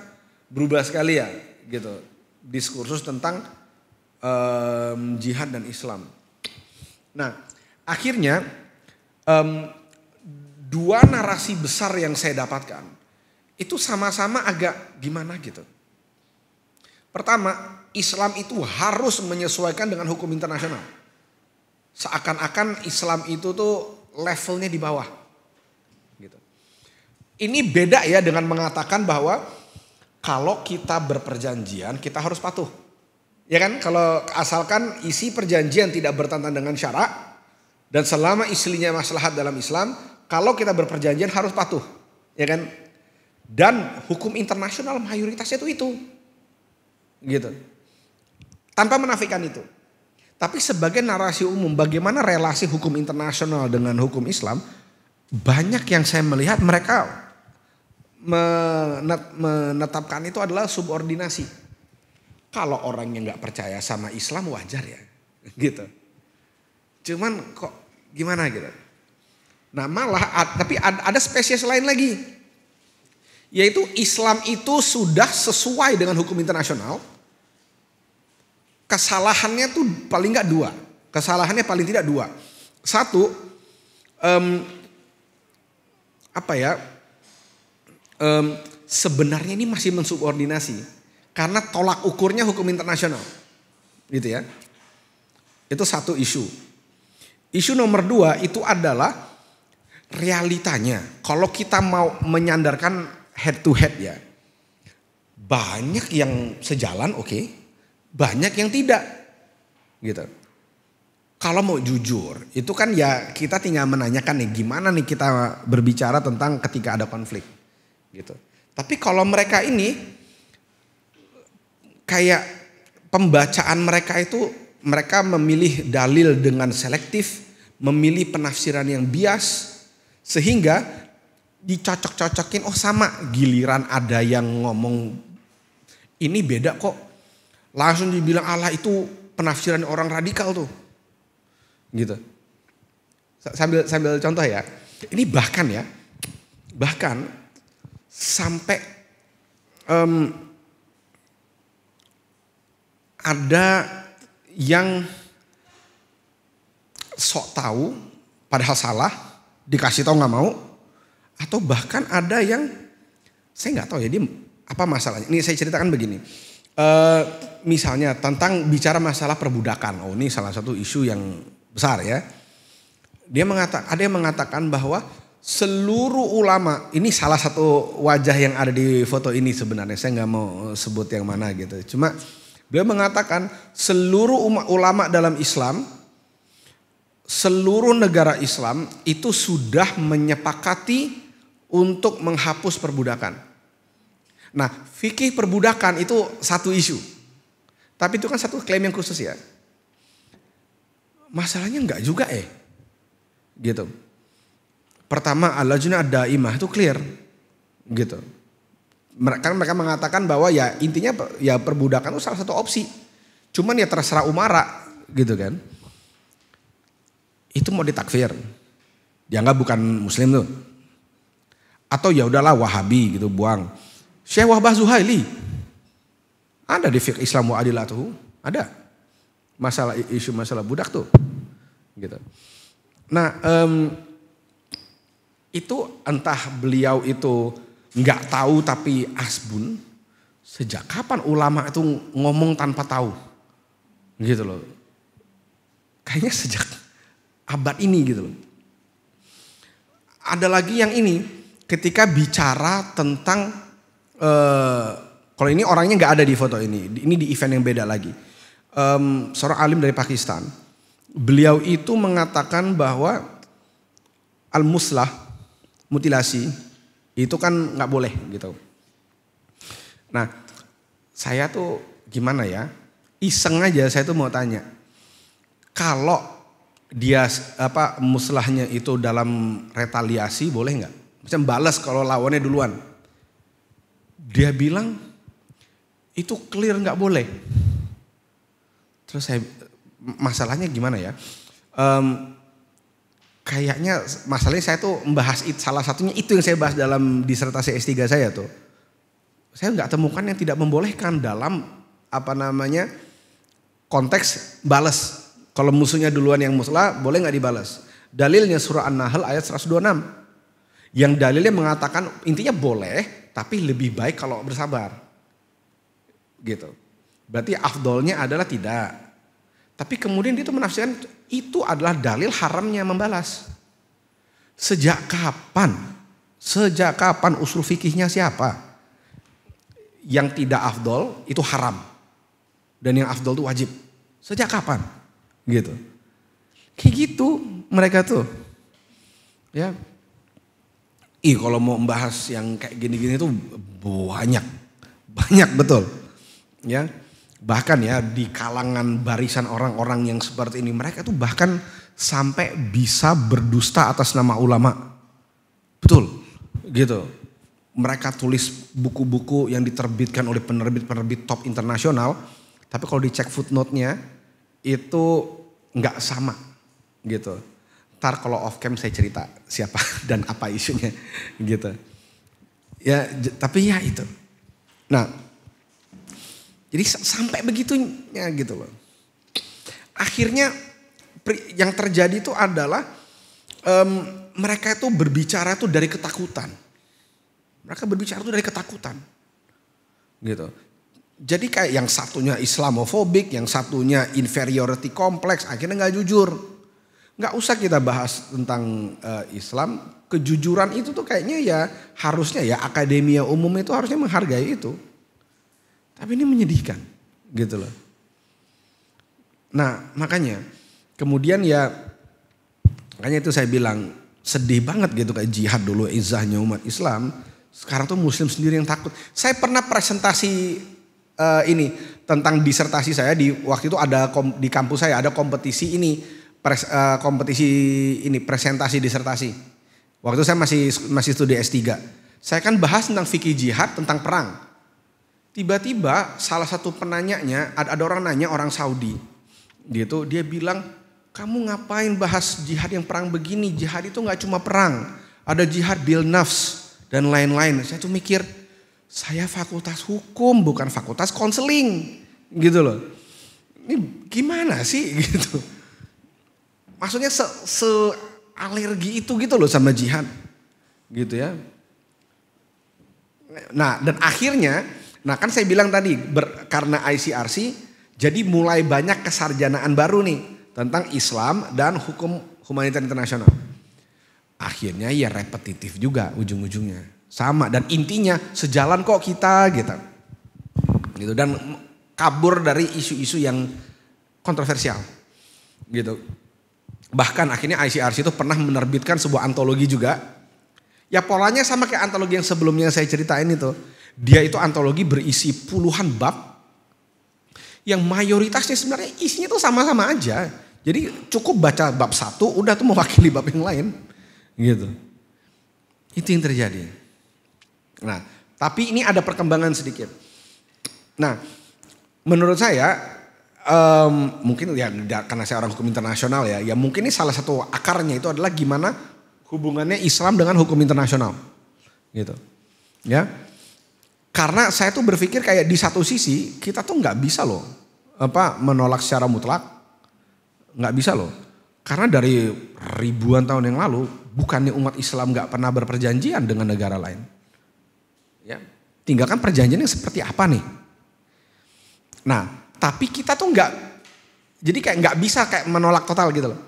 berubah sekali ya gitu diskursus tentang um, jihad dan Islam. Nah akhirnya um, dua narasi besar yang saya dapatkan itu sama-sama agak gimana gitu. Pertama Islam itu harus menyesuaikan dengan hukum internasional. Seakan-akan Islam itu tuh levelnya di bawah ini beda ya dengan mengatakan bahwa kalau kita berperjanjian kita harus patuh. Ya kan? Kalau asalkan isi perjanjian tidak bertentangan dengan syarak dan selama isinya maslahat dalam Islam, kalau kita berperjanjian harus patuh. Ya kan? Dan hukum internasional mayoritasnya itu itu. Gitu. Tanpa menafikan itu. Tapi sebagai narasi umum bagaimana relasi hukum internasional dengan hukum Islam banyak yang saya melihat mereka menetapkan itu adalah subordinasi. Kalau orang yang nggak percaya sama Islam wajar ya, gitu. Cuman kok gimana gitu. Nah malah tapi ada spesies lain lagi. Yaitu Islam itu sudah sesuai dengan hukum internasional. Kesalahannya tuh paling nggak dua. Kesalahannya paling tidak dua. Satu, um, apa ya? um, sebenarnya ini masih mensubordinasi karena tolak ukurnya hukum internasional, gitu ya. Itu satu isu. Isu nomor dua itu adalah realitanya. Kalau kita mau menyandarkan head to head ya, banyak yang sejalan oke, okay. banyak yang tidak, gitu kalau mau jujur, itu kan ya kita tinggal menanyakan nih gimana nih kita berbicara tentang ketika ada konflik gitu. Tapi kalau mereka ini kayak pembacaan mereka itu mereka memilih dalil dengan selektif, memilih penafsiran yang bias sehingga dicocok-cocokin oh sama giliran ada yang ngomong ini beda kok. Langsung dibilang Allah itu penafsiran orang radikal tuh. Gitu. Sambil sambil contoh ya. Ini bahkan ya. Bahkan sampai um, ada yang sok tahu padahal salah dikasih tahu nggak mau atau bahkan ada yang saya nggak tahu ya dia apa masalahnya ini saya ceritakan begini uh, misalnya tentang bicara masalah perbudakan oh ini salah satu isu yang besar ya dia mengatakan ada yang mengatakan bahwa seluruh ulama ini salah satu wajah yang ada di foto ini sebenarnya saya nggak mau sebut yang mana gitu cuma beliau mengatakan seluruh ulama dalam Islam seluruh negara Islam itu sudah menyepakati untuk menghapus perbudakan nah fikih perbudakan itu satu isu tapi itu kan satu klaim yang khusus ya masalahnya nggak juga eh gitu Pertama al ada imah itu clear gitu. Mereka mereka mengatakan bahwa ya intinya ya perbudakan itu salah satu opsi. Cuman ya terserah Umara gitu kan. Itu mau ditakfir. Dianggap bukan muslim tuh. Atau ya udahlah Wahabi gitu buang. Syekh Wahbah Zuhaili. Ada di fiqh Islam wa tuh. Ada. Masalah isu masalah budak tuh. Gitu. Nah, um, itu entah beliau itu nggak tahu tapi asbun. Sejak kapan ulama itu ngomong tanpa tahu? Gitu loh. Kayaknya sejak abad ini gitu loh. Ada lagi yang ini ketika bicara tentang uh, kalau ini orangnya nggak ada di foto ini. Ini di event yang beda lagi. Um, seorang alim dari Pakistan. Beliau itu mengatakan bahwa al-muslah mutilasi itu kan nggak boleh gitu. Nah, saya tuh gimana ya? Iseng aja saya tuh mau tanya. Kalau dia apa muslahnya itu dalam retaliasi boleh nggak? Macam balas kalau lawannya duluan. Dia bilang itu clear nggak boleh. Terus saya masalahnya gimana ya? Um, kayaknya masalahnya saya tuh membahas it, salah satunya itu yang saya bahas dalam disertasi S3 saya tuh. Saya nggak temukan yang tidak membolehkan dalam apa namanya konteks balas. Kalau musuhnya duluan yang muslah boleh nggak dibalas. Dalilnya surah An-Nahl ayat 126. Yang dalilnya mengatakan intinya boleh tapi lebih baik kalau bersabar. Gitu. Berarti afdolnya adalah tidak. Tapi kemudian dia itu menafsirkan itu adalah dalil haramnya membalas. Sejak kapan? Sejak kapan usul fikihnya siapa? Yang tidak afdol itu haram. Dan yang afdol itu wajib. Sejak kapan? Gitu. Kayak gitu mereka tuh. Ya. Ih kalau mau membahas yang kayak gini-gini tuh banyak. Banyak betul. Ya bahkan ya di kalangan barisan orang-orang yang seperti ini mereka tuh bahkan sampai bisa berdusta atas nama ulama. Betul. Gitu. Mereka tulis buku-buku yang diterbitkan oleh penerbit-penerbit top internasional, tapi kalau dicek footnote-nya itu nggak sama gitu. Ntar kalau off cam saya cerita siapa dan apa isunya gitu. Ya, tapi ya itu. Nah, jadi sampai begitunya gitu loh. Akhirnya yang terjadi itu adalah um, mereka itu berbicara tuh dari ketakutan. Mereka berbicara tuh dari ketakutan. Gitu. Jadi kayak yang satunya islamofobik, yang satunya inferiority kompleks, akhirnya nggak jujur. Nggak usah kita bahas tentang uh, Islam, kejujuran itu tuh kayaknya ya harusnya ya akademia umum itu harusnya menghargai itu. Tapi ini menyedihkan gitu loh. Nah makanya kemudian ya makanya itu saya bilang sedih banget gitu kayak jihad dulu izahnya umat Islam. Sekarang tuh muslim sendiri yang takut. Saya pernah presentasi uh, ini tentang disertasi saya di waktu itu ada kom, di kampus saya ada kompetisi ini pres, uh, kompetisi ini presentasi disertasi. Waktu itu saya masih masih studi S3. Saya kan bahas tentang fikih jihad tentang perang. Tiba-tiba salah satu penanyanya ada, ada orang nanya orang Saudi. Dia tuh dia bilang, "Kamu ngapain bahas jihad yang perang begini? Jihad itu nggak cuma perang. Ada jihad bil nafs dan lain-lain." Saya tuh mikir, "Saya fakultas hukum, bukan fakultas konseling." Gitu loh. Ini gimana sih gitu? Maksudnya se, se alergi itu gitu loh sama jihad. Gitu ya. Nah, dan akhirnya Nah kan saya bilang tadi ber, karena ICRC jadi mulai banyak kesarjanaan baru nih tentang Islam dan hukum humanitar internasional. Akhirnya ya repetitif juga ujung-ujungnya. Sama dan intinya sejalan kok kita gitu. Gitu dan kabur dari isu-isu yang kontroversial. Gitu. Bahkan akhirnya ICRC itu pernah menerbitkan sebuah antologi juga. Ya polanya sama kayak antologi yang sebelumnya saya ceritain itu dia itu antologi berisi puluhan bab yang mayoritasnya sebenarnya isinya itu sama-sama aja. Jadi cukup baca bab satu, udah tuh mewakili bab yang lain. Gitu. Itu yang terjadi. Nah, tapi ini ada perkembangan sedikit. Nah, menurut saya um, mungkin ya karena saya orang hukum internasional ya, ya mungkin ini salah satu akarnya itu adalah gimana hubungannya Islam dengan hukum internasional. Gitu. Ya. Karena saya tuh berpikir kayak di satu sisi kita tuh nggak bisa loh apa menolak secara mutlak. Nggak bisa loh. Karena dari ribuan tahun yang lalu bukannya umat Islam nggak pernah berperjanjian dengan negara lain. Ya. kan perjanjian yang seperti apa nih. Nah, tapi kita tuh nggak jadi kayak nggak bisa kayak menolak total gitu loh.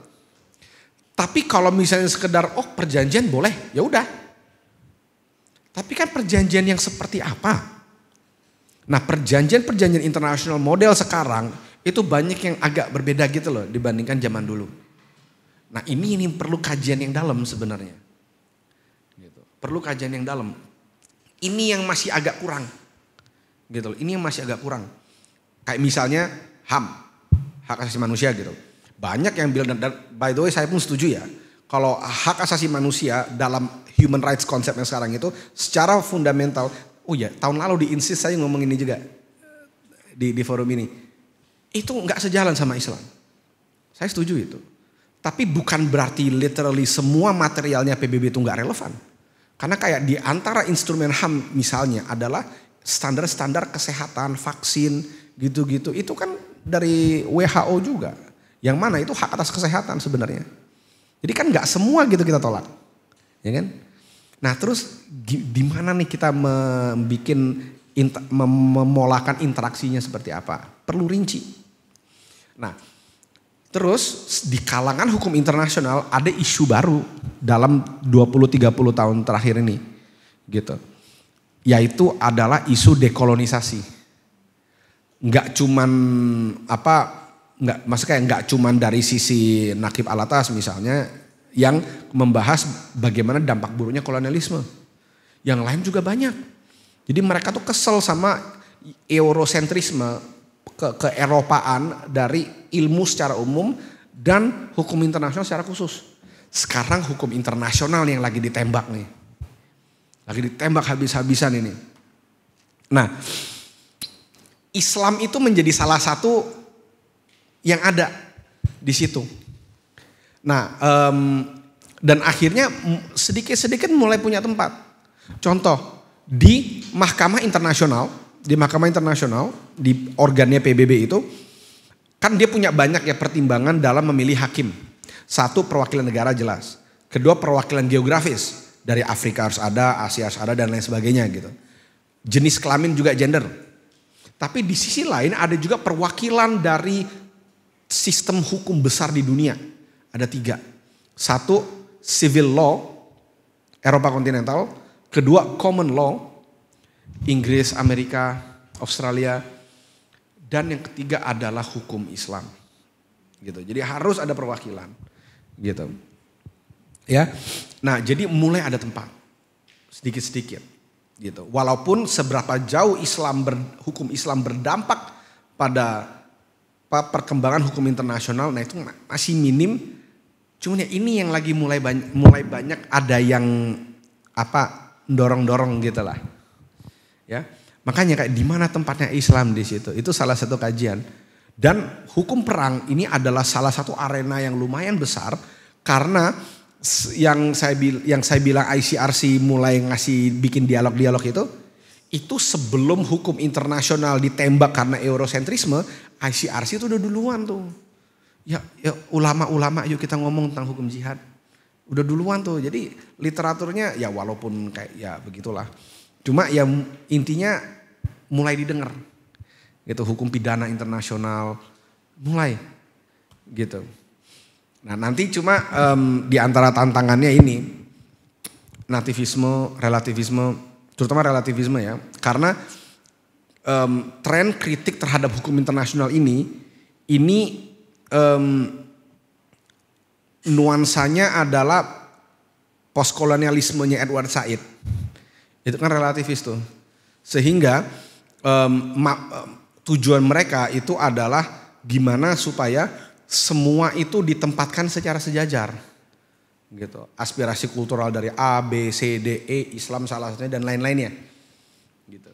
Tapi kalau misalnya sekedar oh perjanjian boleh, ya udah tapi kan perjanjian yang seperti apa? Nah perjanjian-perjanjian internasional model sekarang itu banyak yang agak berbeda gitu loh dibandingkan zaman dulu. Nah ini ini perlu kajian yang dalam sebenarnya. Gitu. Perlu kajian yang dalam. Ini yang masih agak kurang. Gitu loh. Ini yang masih agak kurang. Kayak misalnya HAM, hak asasi manusia gitu. Banyak yang bilang, dan, by the way saya pun setuju ya. Kalau hak asasi manusia dalam human rights konsepnya sekarang itu secara fundamental. Oh ya, tahun lalu di Insis saya ngomong ini juga di, di forum ini. Itu nggak sejalan sama Islam. Saya setuju itu. Tapi bukan berarti literally semua materialnya PBB itu nggak relevan. Karena kayak di antara instrumen HAM misalnya adalah standar-standar kesehatan, vaksin, gitu-gitu. Itu kan dari WHO juga. Yang mana itu hak atas kesehatan sebenarnya. Jadi kan nggak semua gitu kita tolak. Ya kan? Nah terus di mana nih kita membuat inter, memolakan interaksinya seperti apa? Perlu rinci. Nah terus di kalangan hukum internasional ada isu baru dalam 20-30 tahun terakhir ini gitu. Yaitu adalah isu dekolonisasi. Nggak cuman apa nggak maksudnya nggak cuman dari sisi nakib alatas misalnya yang membahas bagaimana dampak buruknya kolonialisme. Yang lain juga banyak. Jadi mereka tuh kesel sama eurosentrisme, ke Eropaan dari ilmu secara umum dan hukum internasional secara khusus. Sekarang hukum internasional yang lagi ditembak nih. Lagi ditembak habis-habisan ini. Nah, Islam itu menjadi salah satu yang ada di situ. Nah, um, dan akhirnya sedikit-sedikit mulai punya tempat. Contoh, di Mahkamah Internasional, di Mahkamah Internasional, di organnya PBB itu, kan dia punya banyak ya pertimbangan dalam memilih hakim. Satu, perwakilan negara jelas. Kedua, perwakilan geografis. Dari Afrika harus ada, Asia harus ada, dan lain sebagainya gitu. Jenis kelamin juga gender. Tapi di sisi lain ada juga perwakilan dari sistem hukum besar di dunia ada tiga. Satu, civil law, Eropa kontinental. Kedua, common law, Inggris, Amerika, Australia. Dan yang ketiga adalah hukum Islam. Gitu. Jadi harus ada perwakilan. Gitu. Ya. Nah, jadi mulai ada tempat. Sedikit-sedikit. Gitu. Walaupun seberapa jauh Islam ber, hukum Islam berdampak pada perkembangan hukum internasional, nah itu masih minim Cuman ya ini yang lagi mulai banyak, mulai banyak ada yang apa dorong-dorong gitu lah. Ya. Makanya kayak di mana tempatnya Islam di situ. Itu salah satu kajian. Dan hukum perang ini adalah salah satu arena yang lumayan besar karena yang saya yang saya bilang ICRC mulai ngasih bikin dialog-dialog itu itu sebelum hukum internasional ditembak karena eurosentrisme ICRC itu udah duluan tuh ya, ya ulama-ulama yuk kita ngomong tentang hukum jihad. Udah duluan tuh. Jadi literaturnya ya walaupun kayak ya begitulah. Cuma ya intinya mulai didengar. Gitu hukum pidana internasional mulai gitu. Nah nanti cuma um, di antara tantangannya ini nativisme, relativisme, terutama relativisme ya. Karena um, tren kritik terhadap hukum internasional ini ini um, nuansanya adalah postkolonialismenya Edward Said. Itu kan relativis tuh. Sehingga um, tujuan mereka itu adalah gimana supaya semua itu ditempatkan secara sejajar. Gitu. Aspirasi kultural dari A, B, C, D, E, Islam salah satunya dan lain-lainnya. Gitu.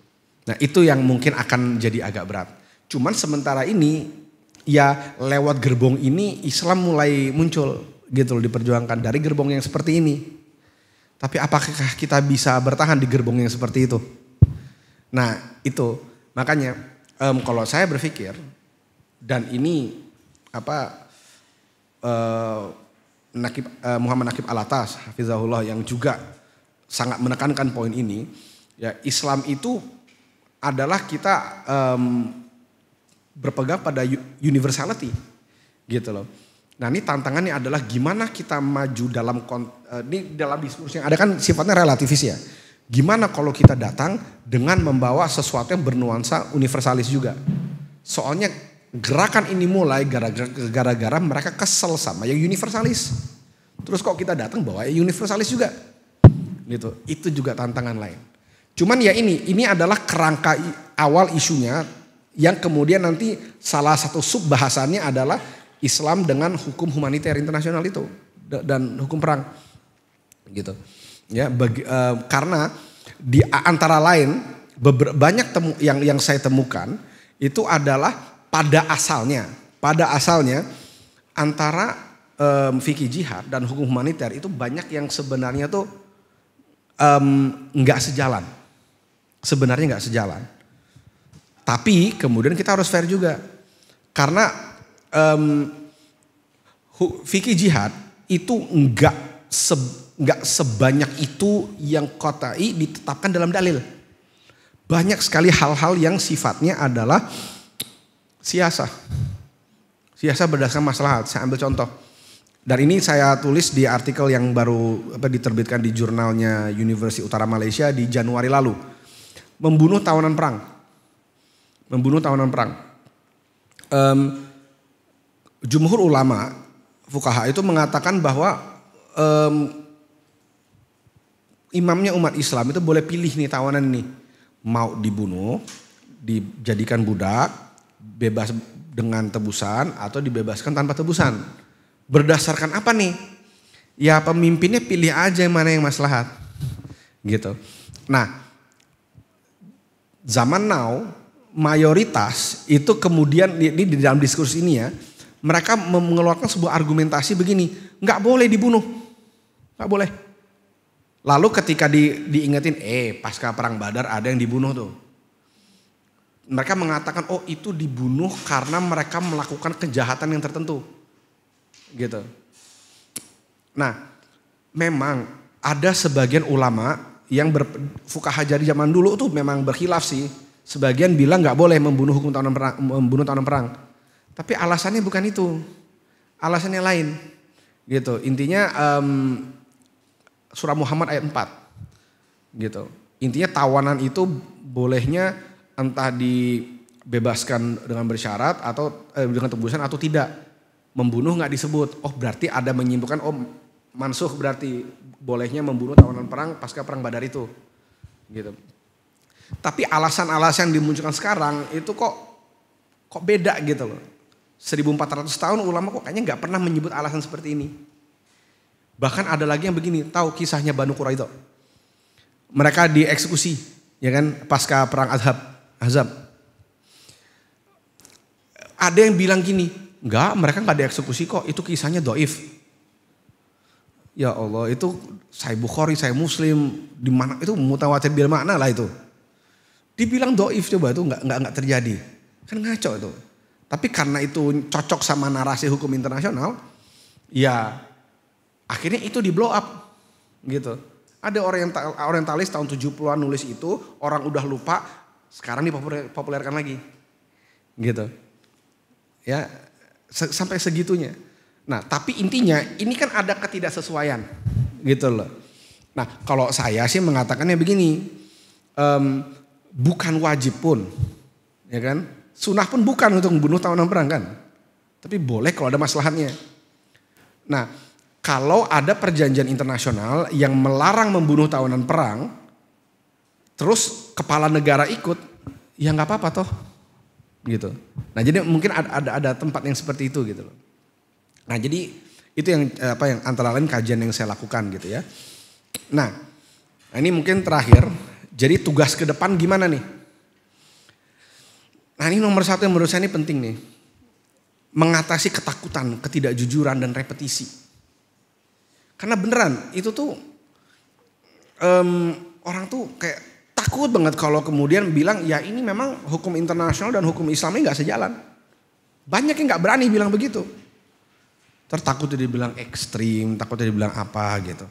Nah, itu yang mungkin akan jadi agak berat. Cuman sementara ini ya lewat gerbong ini Islam mulai muncul gitu loh diperjuangkan dari gerbong yang seperti ini. Tapi apakah kita bisa bertahan di gerbong yang seperti itu? Nah itu makanya um, kalau saya berpikir dan ini apa uh, Nakib, uh, Muhammad Nakib Alatas Hafizahullah yang juga sangat menekankan poin ini ya Islam itu adalah kita um, berpegang pada universality gitu loh. Nah ini tantangannya adalah gimana kita maju dalam eh, ini dalam diskursus yang ada kan sifatnya relativis ya. Gimana kalau kita datang dengan membawa sesuatu yang bernuansa universalis juga. Soalnya gerakan ini mulai gara-gara mereka kesel sama yang universalis. Terus kok kita datang bawa yang universalis juga. Gitu. Itu juga tantangan lain. Cuman ya ini, ini adalah kerangka awal isunya yang kemudian nanti salah satu sub bahasannya adalah Islam dengan hukum humaniter internasional itu dan hukum perang gitu ya bagi, uh, karena di antara lain beber, banyak temu yang yang saya temukan itu adalah pada asalnya pada asalnya antara um, fikih jihad dan hukum humaniter itu banyak yang sebenarnya tuh nggak um, sejalan sebenarnya nggak sejalan tapi kemudian kita harus fair juga. Karena um, fikih jihad itu enggak se, enggak sebanyak itu yang kotai ditetapkan dalam dalil. Banyak sekali hal-hal yang sifatnya adalah siasa. Siasa berdasarkan masalah. Saya ambil contoh. Dan ini saya tulis di artikel yang baru apa, diterbitkan di jurnalnya University Utara Malaysia di Januari lalu. Membunuh tawanan perang membunuh tawanan perang. Um, jumhur ulama fukaha itu mengatakan bahwa um, imamnya umat Islam itu boleh pilih nih tawanan nih mau dibunuh, dijadikan budak, bebas dengan tebusan atau dibebaskan tanpa tebusan. Berdasarkan apa nih? Ya pemimpinnya pilih aja mana yang maslahat. Gitu. Nah, zaman now mayoritas itu kemudian ini di dalam diskursus ini ya, mereka mengeluarkan sebuah argumentasi begini, nggak boleh dibunuh, nggak boleh. Lalu ketika di, diingetin, eh pasca perang Badar ada yang dibunuh tuh. Mereka mengatakan, oh itu dibunuh karena mereka melakukan kejahatan yang tertentu, gitu. Nah, memang ada sebagian ulama yang berfukaha jadi zaman dulu tuh memang berkhilaf sih Sebagian bilang nggak boleh membunuh hukum tahunan perang, membunuh tahunan perang. Tapi alasannya bukan itu, alasannya lain. Gitu. Intinya um, surah Muhammad ayat 4. Gitu. Intinya tawanan itu bolehnya entah dibebaskan dengan bersyarat atau eh, dengan tebusan atau tidak. Membunuh nggak disebut. Oh berarti ada menyimpulkan oh mansuh berarti bolehnya membunuh tawanan perang pasca perang Badar itu. Gitu. Tapi alasan-alasan yang dimunculkan sekarang itu kok kok beda gitu loh. 1400 tahun ulama kok kayaknya nggak pernah menyebut alasan seperti ini. Bahkan ada lagi yang begini, tahu kisahnya Banu Quraidah. Mereka dieksekusi, ya kan, pasca perang Azhab. Azhab. Ada yang bilang gini, enggak mereka nggak dieksekusi kok, itu kisahnya doif. Ya Allah, itu saya Bukhari, saya Muslim, di mana itu mutawatir bil makna lah itu. Dibilang doif coba itu nggak nggak nggak terjadi. Kan ngaco itu. Tapi karena itu cocok sama narasi hukum internasional, ya akhirnya itu di blow up gitu. Ada oriental, orientalis tahun 70-an nulis itu, orang udah lupa, sekarang dipopulerkan lagi. Gitu. Ya, se sampai segitunya. Nah, tapi intinya ini kan ada ketidaksesuaian, gitu loh. Nah, kalau saya sih mengatakannya begini, um, bukan wajib pun, ya kan? Sunnah pun bukan untuk membunuh tawanan perang kan? Tapi boleh kalau ada masalahnya. Nah, kalau ada perjanjian internasional yang melarang membunuh tawanan perang, terus kepala negara ikut, ya nggak apa-apa toh, gitu. Nah, jadi mungkin ada, ada ada tempat yang seperti itu gitu loh. Nah, jadi itu yang apa yang antara lain kajian yang saya lakukan gitu ya. Nah, ini mungkin terakhir jadi tugas ke depan gimana nih? Nah ini nomor satu yang menurut saya ini penting nih. Mengatasi ketakutan, ketidakjujuran, dan repetisi. Karena beneran itu tuh um, orang tuh kayak takut banget kalau kemudian bilang ya ini memang hukum internasional dan hukum Islamnya nggak sejalan. Banyak yang nggak berani bilang begitu. Tertakut dibilang ekstrim, takut dibilang apa gitu.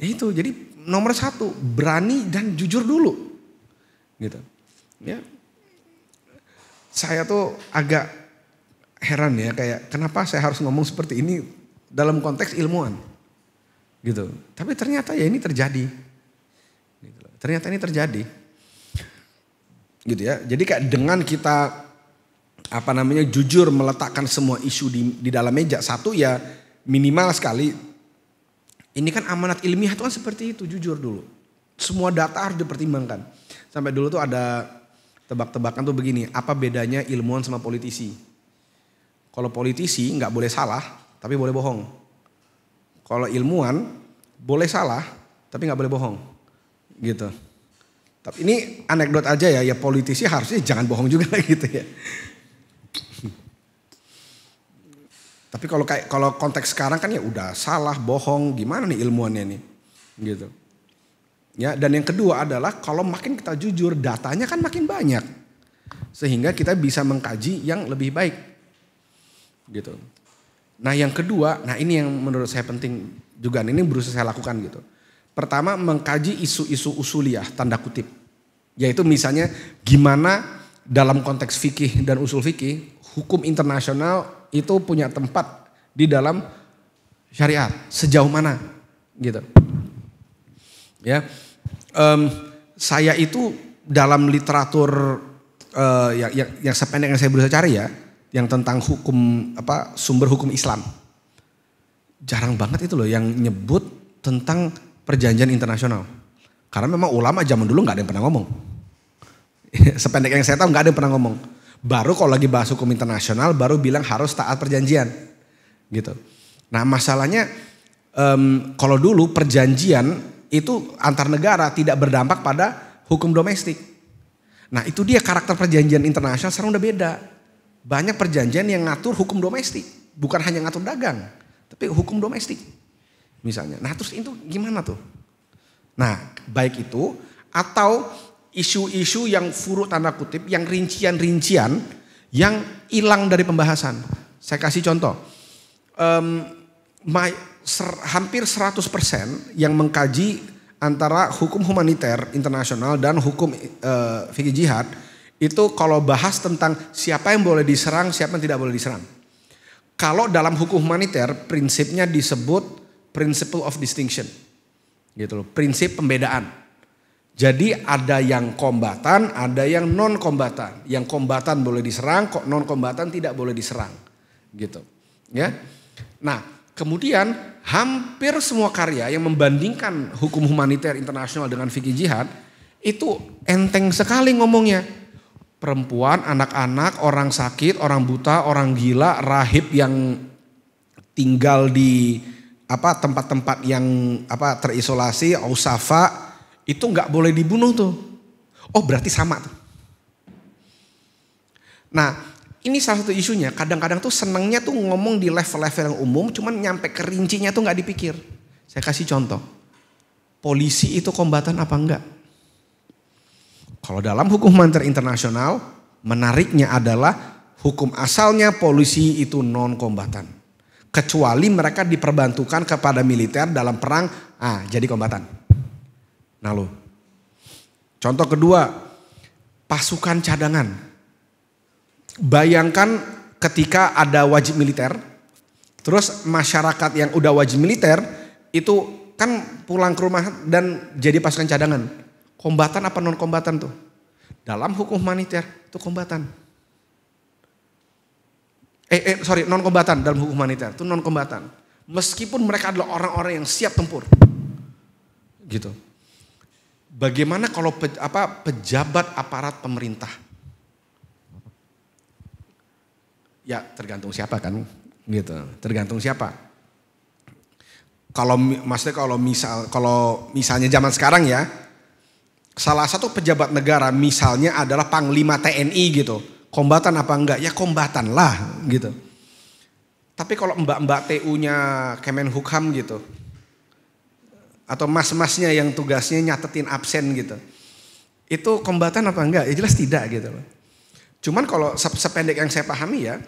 itu jadi nomor satu berani dan jujur dulu gitu ya saya tuh agak heran ya kayak kenapa saya harus ngomong seperti ini dalam konteks ilmuwan gitu tapi ternyata ya ini terjadi gitu. ternyata ini terjadi gitu ya jadi kayak dengan kita apa namanya jujur meletakkan semua isu di di dalam meja satu ya minimal sekali ini kan amanat ilmiah itu kan seperti itu, jujur dulu. Semua data harus dipertimbangkan. Sampai dulu tuh ada tebak-tebakan tuh begini, apa bedanya ilmuwan sama politisi? Kalau politisi nggak boleh salah, tapi boleh bohong. Kalau ilmuwan boleh salah, tapi nggak boleh bohong. Gitu. Tapi ini anekdot aja ya, ya politisi harusnya jangan bohong juga gitu ya. Tapi kalau kayak kalau konteks sekarang kan ya udah salah, bohong, gimana nih ilmuannya nih, gitu. Ya, dan yang kedua adalah kalau makin kita jujur, datanya kan makin banyak. Sehingga kita bisa mengkaji yang lebih baik. Gitu. Nah, yang kedua, nah ini yang menurut saya penting juga ini berusaha saya lakukan gitu. Pertama mengkaji isu-isu usuliah tanda kutip. Yaitu misalnya gimana dalam konteks fikih dan usul fikih hukum internasional itu punya tempat di dalam syariat sejauh mana gitu ya um, saya itu dalam literatur uh, eh, yang, yang, yang sependek yang saya berusaha cari ya yang tentang hukum apa sumber hukum Islam jarang banget itu loh yang nyebut tentang perjanjian internasional karena memang ulama zaman dulu nggak ada yang pernah ngomong sependek yang saya tahu nggak ada yang pernah ngomong Baru kalau lagi bahas hukum internasional baru bilang harus taat perjanjian. Gitu. Nah masalahnya um, kalau dulu perjanjian itu antar negara tidak berdampak pada hukum domestik. Nah itu dia karakter perjanjian internasional sekarang udah beda. Banyak perjanjian yang ngatur hukum domestik. Bukan hanya ngatur dagang. Tapi hukum domestik misalnya. Nah terus itu gimana tuh? Nah baik itu atau isu-isu yang furuk tanda kutip, yang rincian-rincian yang hilang dari pembahasan. Saya kasih contoh. Um, my, ser, hampir 100% yang mengkaji antara hukum humaniter internasional dan hukum uh, fikih jihad itu kalau bahas tentang siapa yang boleh diserang, siapa yang tidak boleh diserang. Kalau dalam hukum humaniter prinsipnya disebut principle of distinction. Gitu loh, prinsip pembedaan. Jadi ada yang kombatan, ada yang non kombatan. Yang kombatan boleh diserang, kok non kombatan tidak boleh diserang. Gitu. Ya. Nah, kemudian hampir semua karya yang membandingkan hukum humaniter internasional dengan fikih jihad itu enteng sekali ngomongnya. Perempuan, anak-anak, orang sakit, orang buta, orang gila, rahib yang tinggal di apa tempat-tempat yang apa terisolasi, ausafa, itu nggak boleh dibunuh tuh. Oh berarti sama tuh. Nah ini salah satu isunya. Kadang-kadang tuh senangnya tuh ngomong di level-level yang umum, cuman nyampe ke rincinya tuh nggak dipikir. Saya kasih contoh. Polisi itu kombatan apa enggak? Kalau dalam hukum manter internasional, menariknya adalah hukum asalnya polisi itu non kombatan. Kecuali mereka diperbantukan kepada militer dalam perang, ah jadi kombatan. Nah lo. Contoh kedua, pasukan cadangan. Bayangkan ketika ada wajib militer, terus masyarakat yang udah wajib militer itu kan pulang ke rumah dan jadi pasukan cadangan. Kombatan apa non kombatan tuh? Dalam hukum humaniter itu kombatan. Eh, eh sorry non kombatan dalam hukum humaniter itu non kombatan. Meskipun mereka adalah orang-orang yang siap tempur, gitu. Bagaimana kalau pe, apa pejabat aparat pemerintah? Ya tergantung siapa kan, gitu. Tergantung siapa. Kalau maksudnya kalau misal kalau misalnya zaman sekarang ya, salah satu pejabat negara misalnya adalah panglima TNI gitu. Kombatan apa enggak? Ya kombatan lah gitu. Tapi kalau mbak-mbak TU-nya Kemenhukam gitu, atau mas-masnya yang tugasnya nyatetin absen gitu. Itu kombatan apa enggak? Ya jelas tidak gitu Cuman kalau sependek yang saya pahami ya,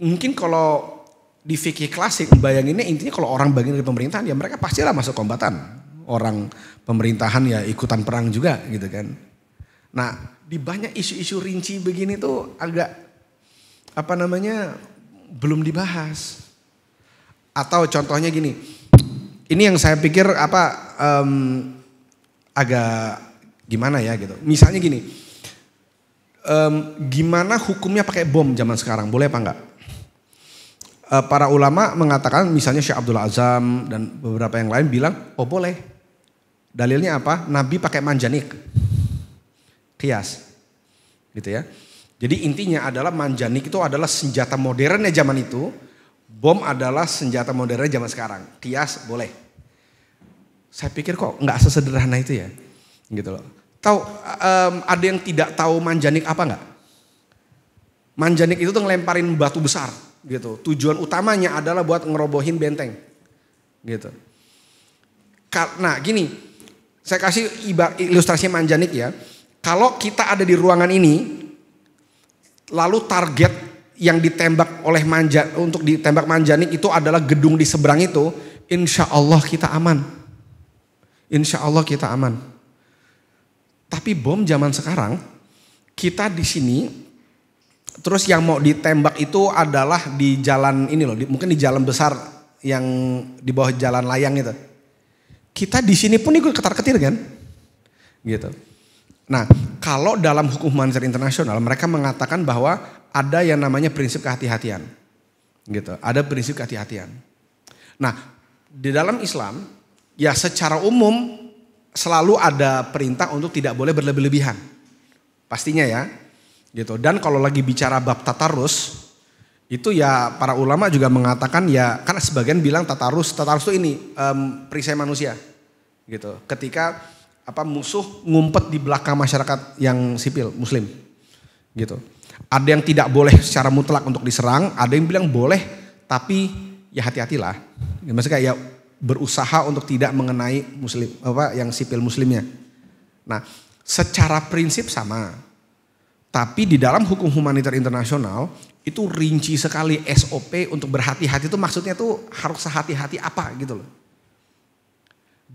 mungkin kalau di fikih klasik bayanginnya intinya kalau orang bagian dari pemerintahan ya mereka pastilah masuk kombatan. Orang pemerintahan ya ikutan perang juga gitu kan. Nah, di banyak isu-isu rinci begini tuh agak apa namanya belum dibahas. Atau contohnya gini, ini yang saya pikir apa um, agak gimana ya gitu. Misalnya gini, um, gimana hukumnya pakai bom zaman sekarang? Boleh apa enggak? Uh, para ulama mengatakan misalnya Syekh Abdul Azam dan beberapa yang lain bilang, oh boleh. Dalilnya apa? Nabi pakai manjanik. Kias. Gitu ya. Jadi intinya adalah manjanik itu adalah senjata modernnya zaman itu bom adalah senjata modern zaman sekarang. Kias boleh. Saya pikir kok nggak sesederhana itu ya, gitu loh. Tahu um, ada yang tidak tahu manjanik apa nggak? Manjanik itu tuh ngelemparin batu besar, gitu. Tujuan utamanya adalah buat ngerobohin benteng, gitu. Karena gini, saya kasih ilustrasi manjanik ya. Kalau kita ada di ruangan ini, lalu target yang ditembak oleh manja untuk ditembak manjani itu adalah gedung di seberang itu, insya Allah kita aman. Insya Allah kita aman. Tapi bom zaman sekarang kita di sini terus yang mau ditembak itu adalah di jalan ini loh, di, mungkin di jalan besar yang di bawah jalan layang itu. Kita di sini pun ikut ketar-ketir kan? Gitu. Nah, kalau dalam hukum humanitar internasional mereka mengatakan bahwa ada yang namanya prinsip kehati-hatian. Gitu. Ada prinsip kehati-hatian. Nah, di dalam Islam ya secara umum selalu ada perintah untuk tidak boleh berlebih-lebihan. Pastinya ya. Gitu. Dan kalau lagi bicara bab tatarus, itu ya para ulama juga mengatakan ya karena sebagian bilang tatarus, tatarus itu ini um, perisai manusia. Gitu. Ketika apa musuh ngumpet di belakang masyarakat yang sipil muslim. Gitu. Ada yang tidak boleh secara mutlak untuk diserang, ada yang bilang boleh tapi ya hati-hatilah. Maksudnya kayak ya berusaha untuk tidak mengenai muslim apa yang sipil muslimnya. Nah, secara prinsip sama. Tapi di dalam hukum humanitar internasional itu rinci sekali SOP untuk berhati-hati itu maksudnya tuh harus sehati-hati apa gitu loh.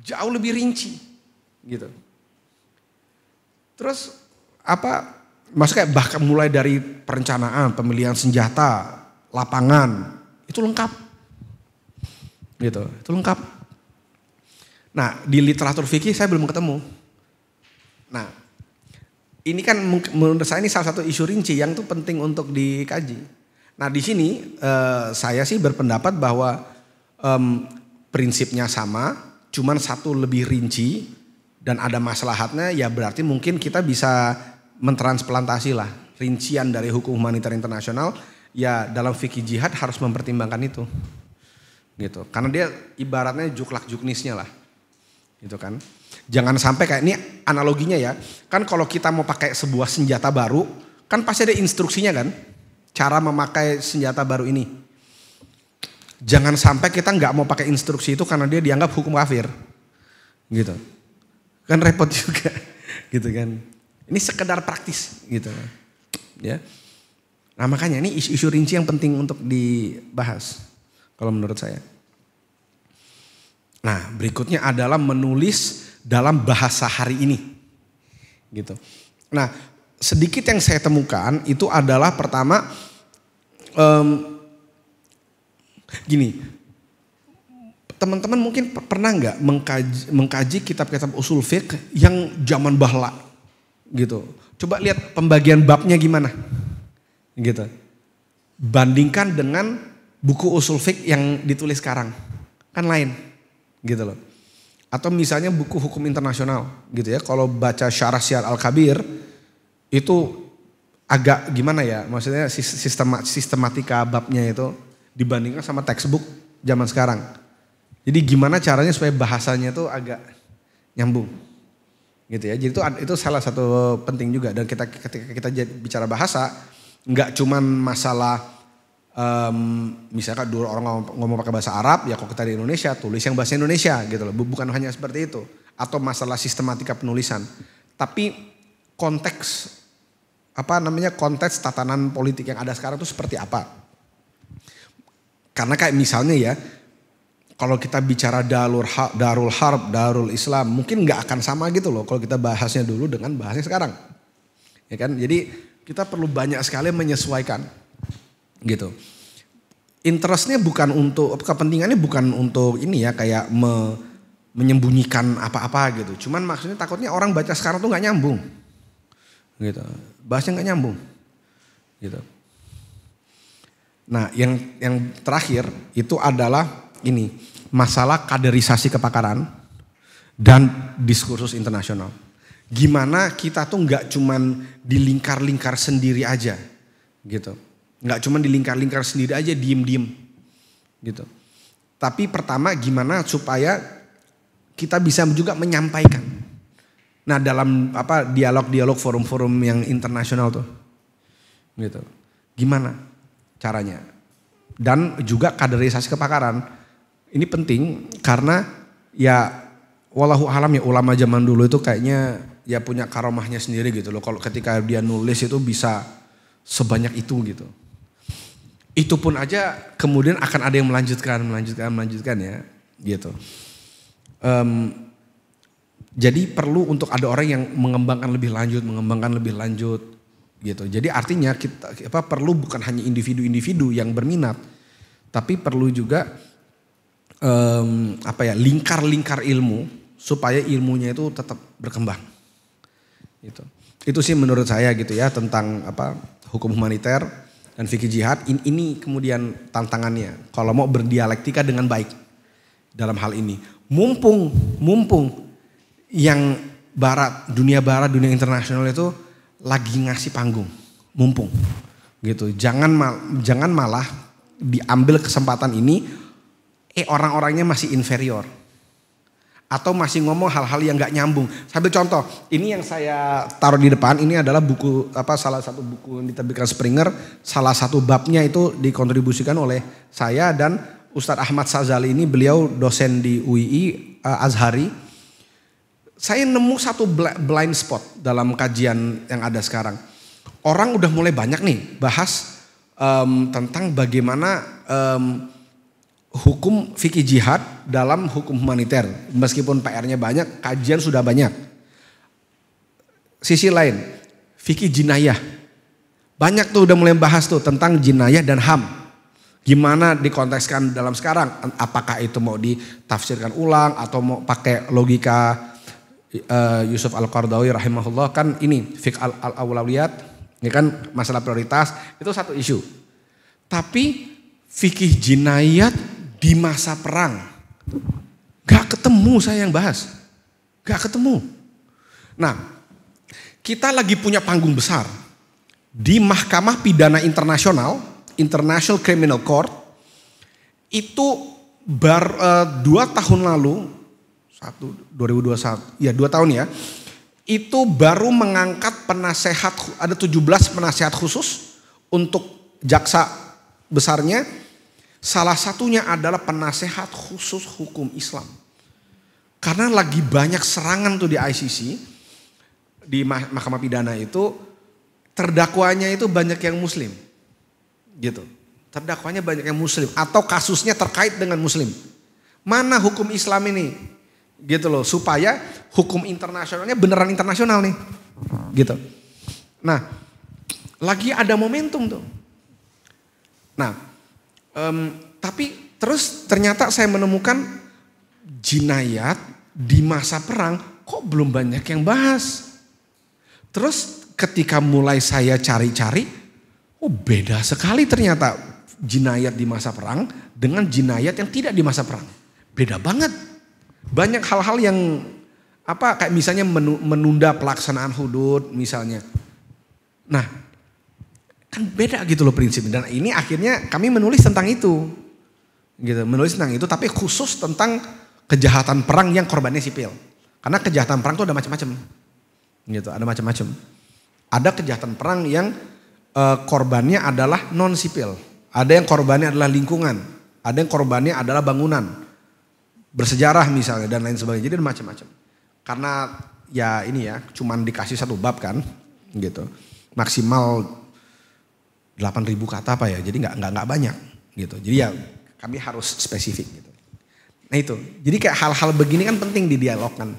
Jauh lebih rinci gitu. Terus apa Maksudnya bahkan mulai dari perencanaan, pemilihan senjata, lapangan, itu lengkap. Gitu, itu lengkap. Nah, di literatur fikih saya belum ketemu. Nah, ini kan menurut saya ini salah satu isu rinci yang tuh penting untuk dikaji. Nah, di sini eh, saya sih berpendapat bahwa eh, prinsipnya sama, cuman satu lebih rinci dan ada maslahatnya ya berarti mungkin kita bisa mentransplantasi lah rincian dari hukum humaniter internasional ya dalam fikih jihad harus mempertimbangkan itu gitu karena dia ibaratnya juklak juknisnya lah gitu kan jangan sampai kayak ini analoginya ya kan kalau kita mau pakai sebuah senjata baru kan pasti ada instruksinya kan cara memakai senjata baru ini jangan sampai kita nggak mau pakai instruksi itu karena dia dianggap hukum kafir gitu kan repot juga gitu kan ini sekedar praktis gitu. Ya. Nah makanya ini isu-isu rinci yang penting untuk dibahas kalau menurut saya. Nah berikutnya adalah menulis dalam bahasa hari ini. Gitu. Nah sedikit yang saya temukan itu adalah pertama um, gini teman-teman mungkin pernah nggak mengkaji, mengkaji kitab-kitab usul fiqh yang zaman bahla Gitu. Coba lihat pembagian babnya gimana. Gitu. Bandingkan dengan buku usul fik yang ditulis sekarang. Kan lain. Gitu loh. Atau misalnya buku hukum internasional gitu ya. Kalau baca syarah syiar al-kabir itu agak gimana ya maksudnya sistema, sistematika babnya itu dibandingkan sama textbook zaman sekarang. Jadi gimana caranya supaya bahasanya itu agak nyambung gitu ya. Jadi itu itu salah satu penting juga dan kita ketika kita bicara bahasa nggak cuman masalah um, misalkan dulu orang ngomong, ngomong pakai bahasa Arab ya kalau kita di Indonesia tulis yang bahasa Indonesia gitu loh. Bukan hanya seperti itu atau masalah sistematika penulisan, tapi konteks apa namanya konteks tatanan politik yang ada sekarang itu seperti apa? Karena kayak misalnya ya kalau kita bicara dalur darul harb, darul islam, mungkin nggak akan sama gitu loh kalau kita bahasnya dulu dengan bahasnya sekarang. Ya kan? Jadi kita perlu banyak sekali menyesuaikan gitu. Interestnya bukan untuk kepentingannya bukan untuk ini ya kayak me, menyembunyikan apa-apa gitu. Cuman maksudnya takutnya orang baca sekarang tuh nggak nyambung. Gitu. Bahasnya nggak nyambung. Gitu. Nah, yang yang terakhir itu adalah ini masalah kaderisasi kepakaran dan diskursus internasional. Gimana kita tuh nggak cuman di lingkar lingkar sendiri aja, gitu. Nggak cuman di lingkar lingkar sendiri aja, diem-diem, gitu. Tapi pertama gimana supaya kita bisa juga menyampaikan. Nah dalam apa dialog-dialog forum-forum yang internasional tuh, gitu. Gimana caranya? Dan juga kaderisasi kepakaran ini penting karena ya walau alam ya ulama zaman dulu itu kayaknya ya punya karomahnya sendiri gitu loh. Kalau ketika dia nulis itu bisa sebanyak itu gitu. Itu pun aja kemudian akan ada yang melanjutkan, melanjutkan, melanjutkan ya gitu. Um, jadi perlu untuk ada orang yang mengembangkan lebih lanjut, mengembangkan lebih lanjut gitu. Jadi artinya kita apa perlu bukan hanya individu-individu yang berminat, tapi perlu juga um, apa ya lingkar-lingkar ilmu supaya ilmunya itu tetap berkembang. Itu. Itu sih menurut saya gitu ya tentang apa hukum humaniter dan fikih jihad ini, ini kemudian tantangannya kalau mau berdialektika dengan baik dalam hal ini. Mumpung mumpung yang barat, dunia barat, dunia internasional itu lagi ngasih panggung. Mumpung gitu. Jangan mal, jangan malah diambil kesempatan ini eh orang-orangnya masih inferior. Atau masih ngomong hal-hal yang gak nyambung. Sambil contoh, ini yang saya taruh di depan, ini adalah buku apa salah satu buku yang diterbitkan Springer. Salah satu babnya itu dikontribusikan oleh saya dan Ustadz Ahmad Sazali ini beliau dosen di UII uh, eh, Azhari. Saya nemu satu blind spot dalam kajian yang ada sekarang. Orang udah mulai banyak nih bahas um, tentang bagaimana um, hukum fikih jihad dalam hukum humaniter. Meskipun PR-nya banyak, kajian sudah banyak. Sisi lain, fikih jinayah. Banyak tuh udah mulai bahas tuh tentang jinayah dan HAM. Gimana dikontekskan dalam sekarang? Apakah itu mau ditafsirkan ulang atau mau pakai logika eh, Yusuf Al-Qardawi rahimahullah kan ini fik al-awlawiyat ini ya kan masalah prioritas itu satu isu. Tapi fikih jinayat di masa perang. Gak ketemu saya yang bahas. Gak ketemu. Nah, kita lagi punya panggung besar. Di Mahkamah Pidana Internasional, International Criminal Court, itu bar, uh, dua tahun lalu, satu, 2021, ya dua tahun ya, itu baru mengangkat penasehat, ada 17 penasehat khusus untuk jaksa besarnya, Salah satunya adalah penasehat khusus hukum Islam. Karena lagi banyak serangan tuh di ICC, di Mahkamah Pidana itu, terdakwanya itu banyak yang muslim. Gitu. Terdakwanya banyak yang muslim atau kasusnya terkait dengan muslim. Mana hukum Islam ini? Gitu loh, supaya hukum internasionalnya beneran internasional nih. Gitu. Nah, lagi ada momentum tuh. Nah, Um, tapi terus ternyata saya menemukan jinayat di masa perang kok belum banyak yang bahas. Terus ketika mulai saya cari-cari, oh beda sekali ternyata jinayat di masa perang dengan jinayat yang tidak di masa perang. Beda banget. Banyak hal-hal yang apa kayak misalnya menunda pelaksanaan hudud misalnya. Nah, Kan beda gitu loh prinsipnya. Dan ini akhirnya kami menulis tentang itu. Gitu, menulis tentang itu tapi khusus tentang kejahatan perang yang korbannya sipil. Karena kejahatan perang itu ada macam-macam. Gitu, ada macam-macam. Ada kejahatan perang yang e, korbannya adalah non sipil. Ada yang korbannya adalah lingkungan, ada yang korbannya adalah bangunan. Bersejarah misalnya dan lain sebagainya. Jadi macam-macam. Karena ya ini ya, cuman dikasih satu bab kan gitu. Maksimal delapan ribu kata apa ya, jadi nggak nggak nggak banyak gitu. Jadi ya kami harus spesifik gitu. Nah itu, jadi kayak hal-hal begini kan penting didialogkan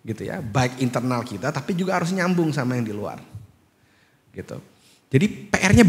gitu ya, baik internal kita tapi juga harus nyambung sama yang di luar gitu. Jadi PR-nya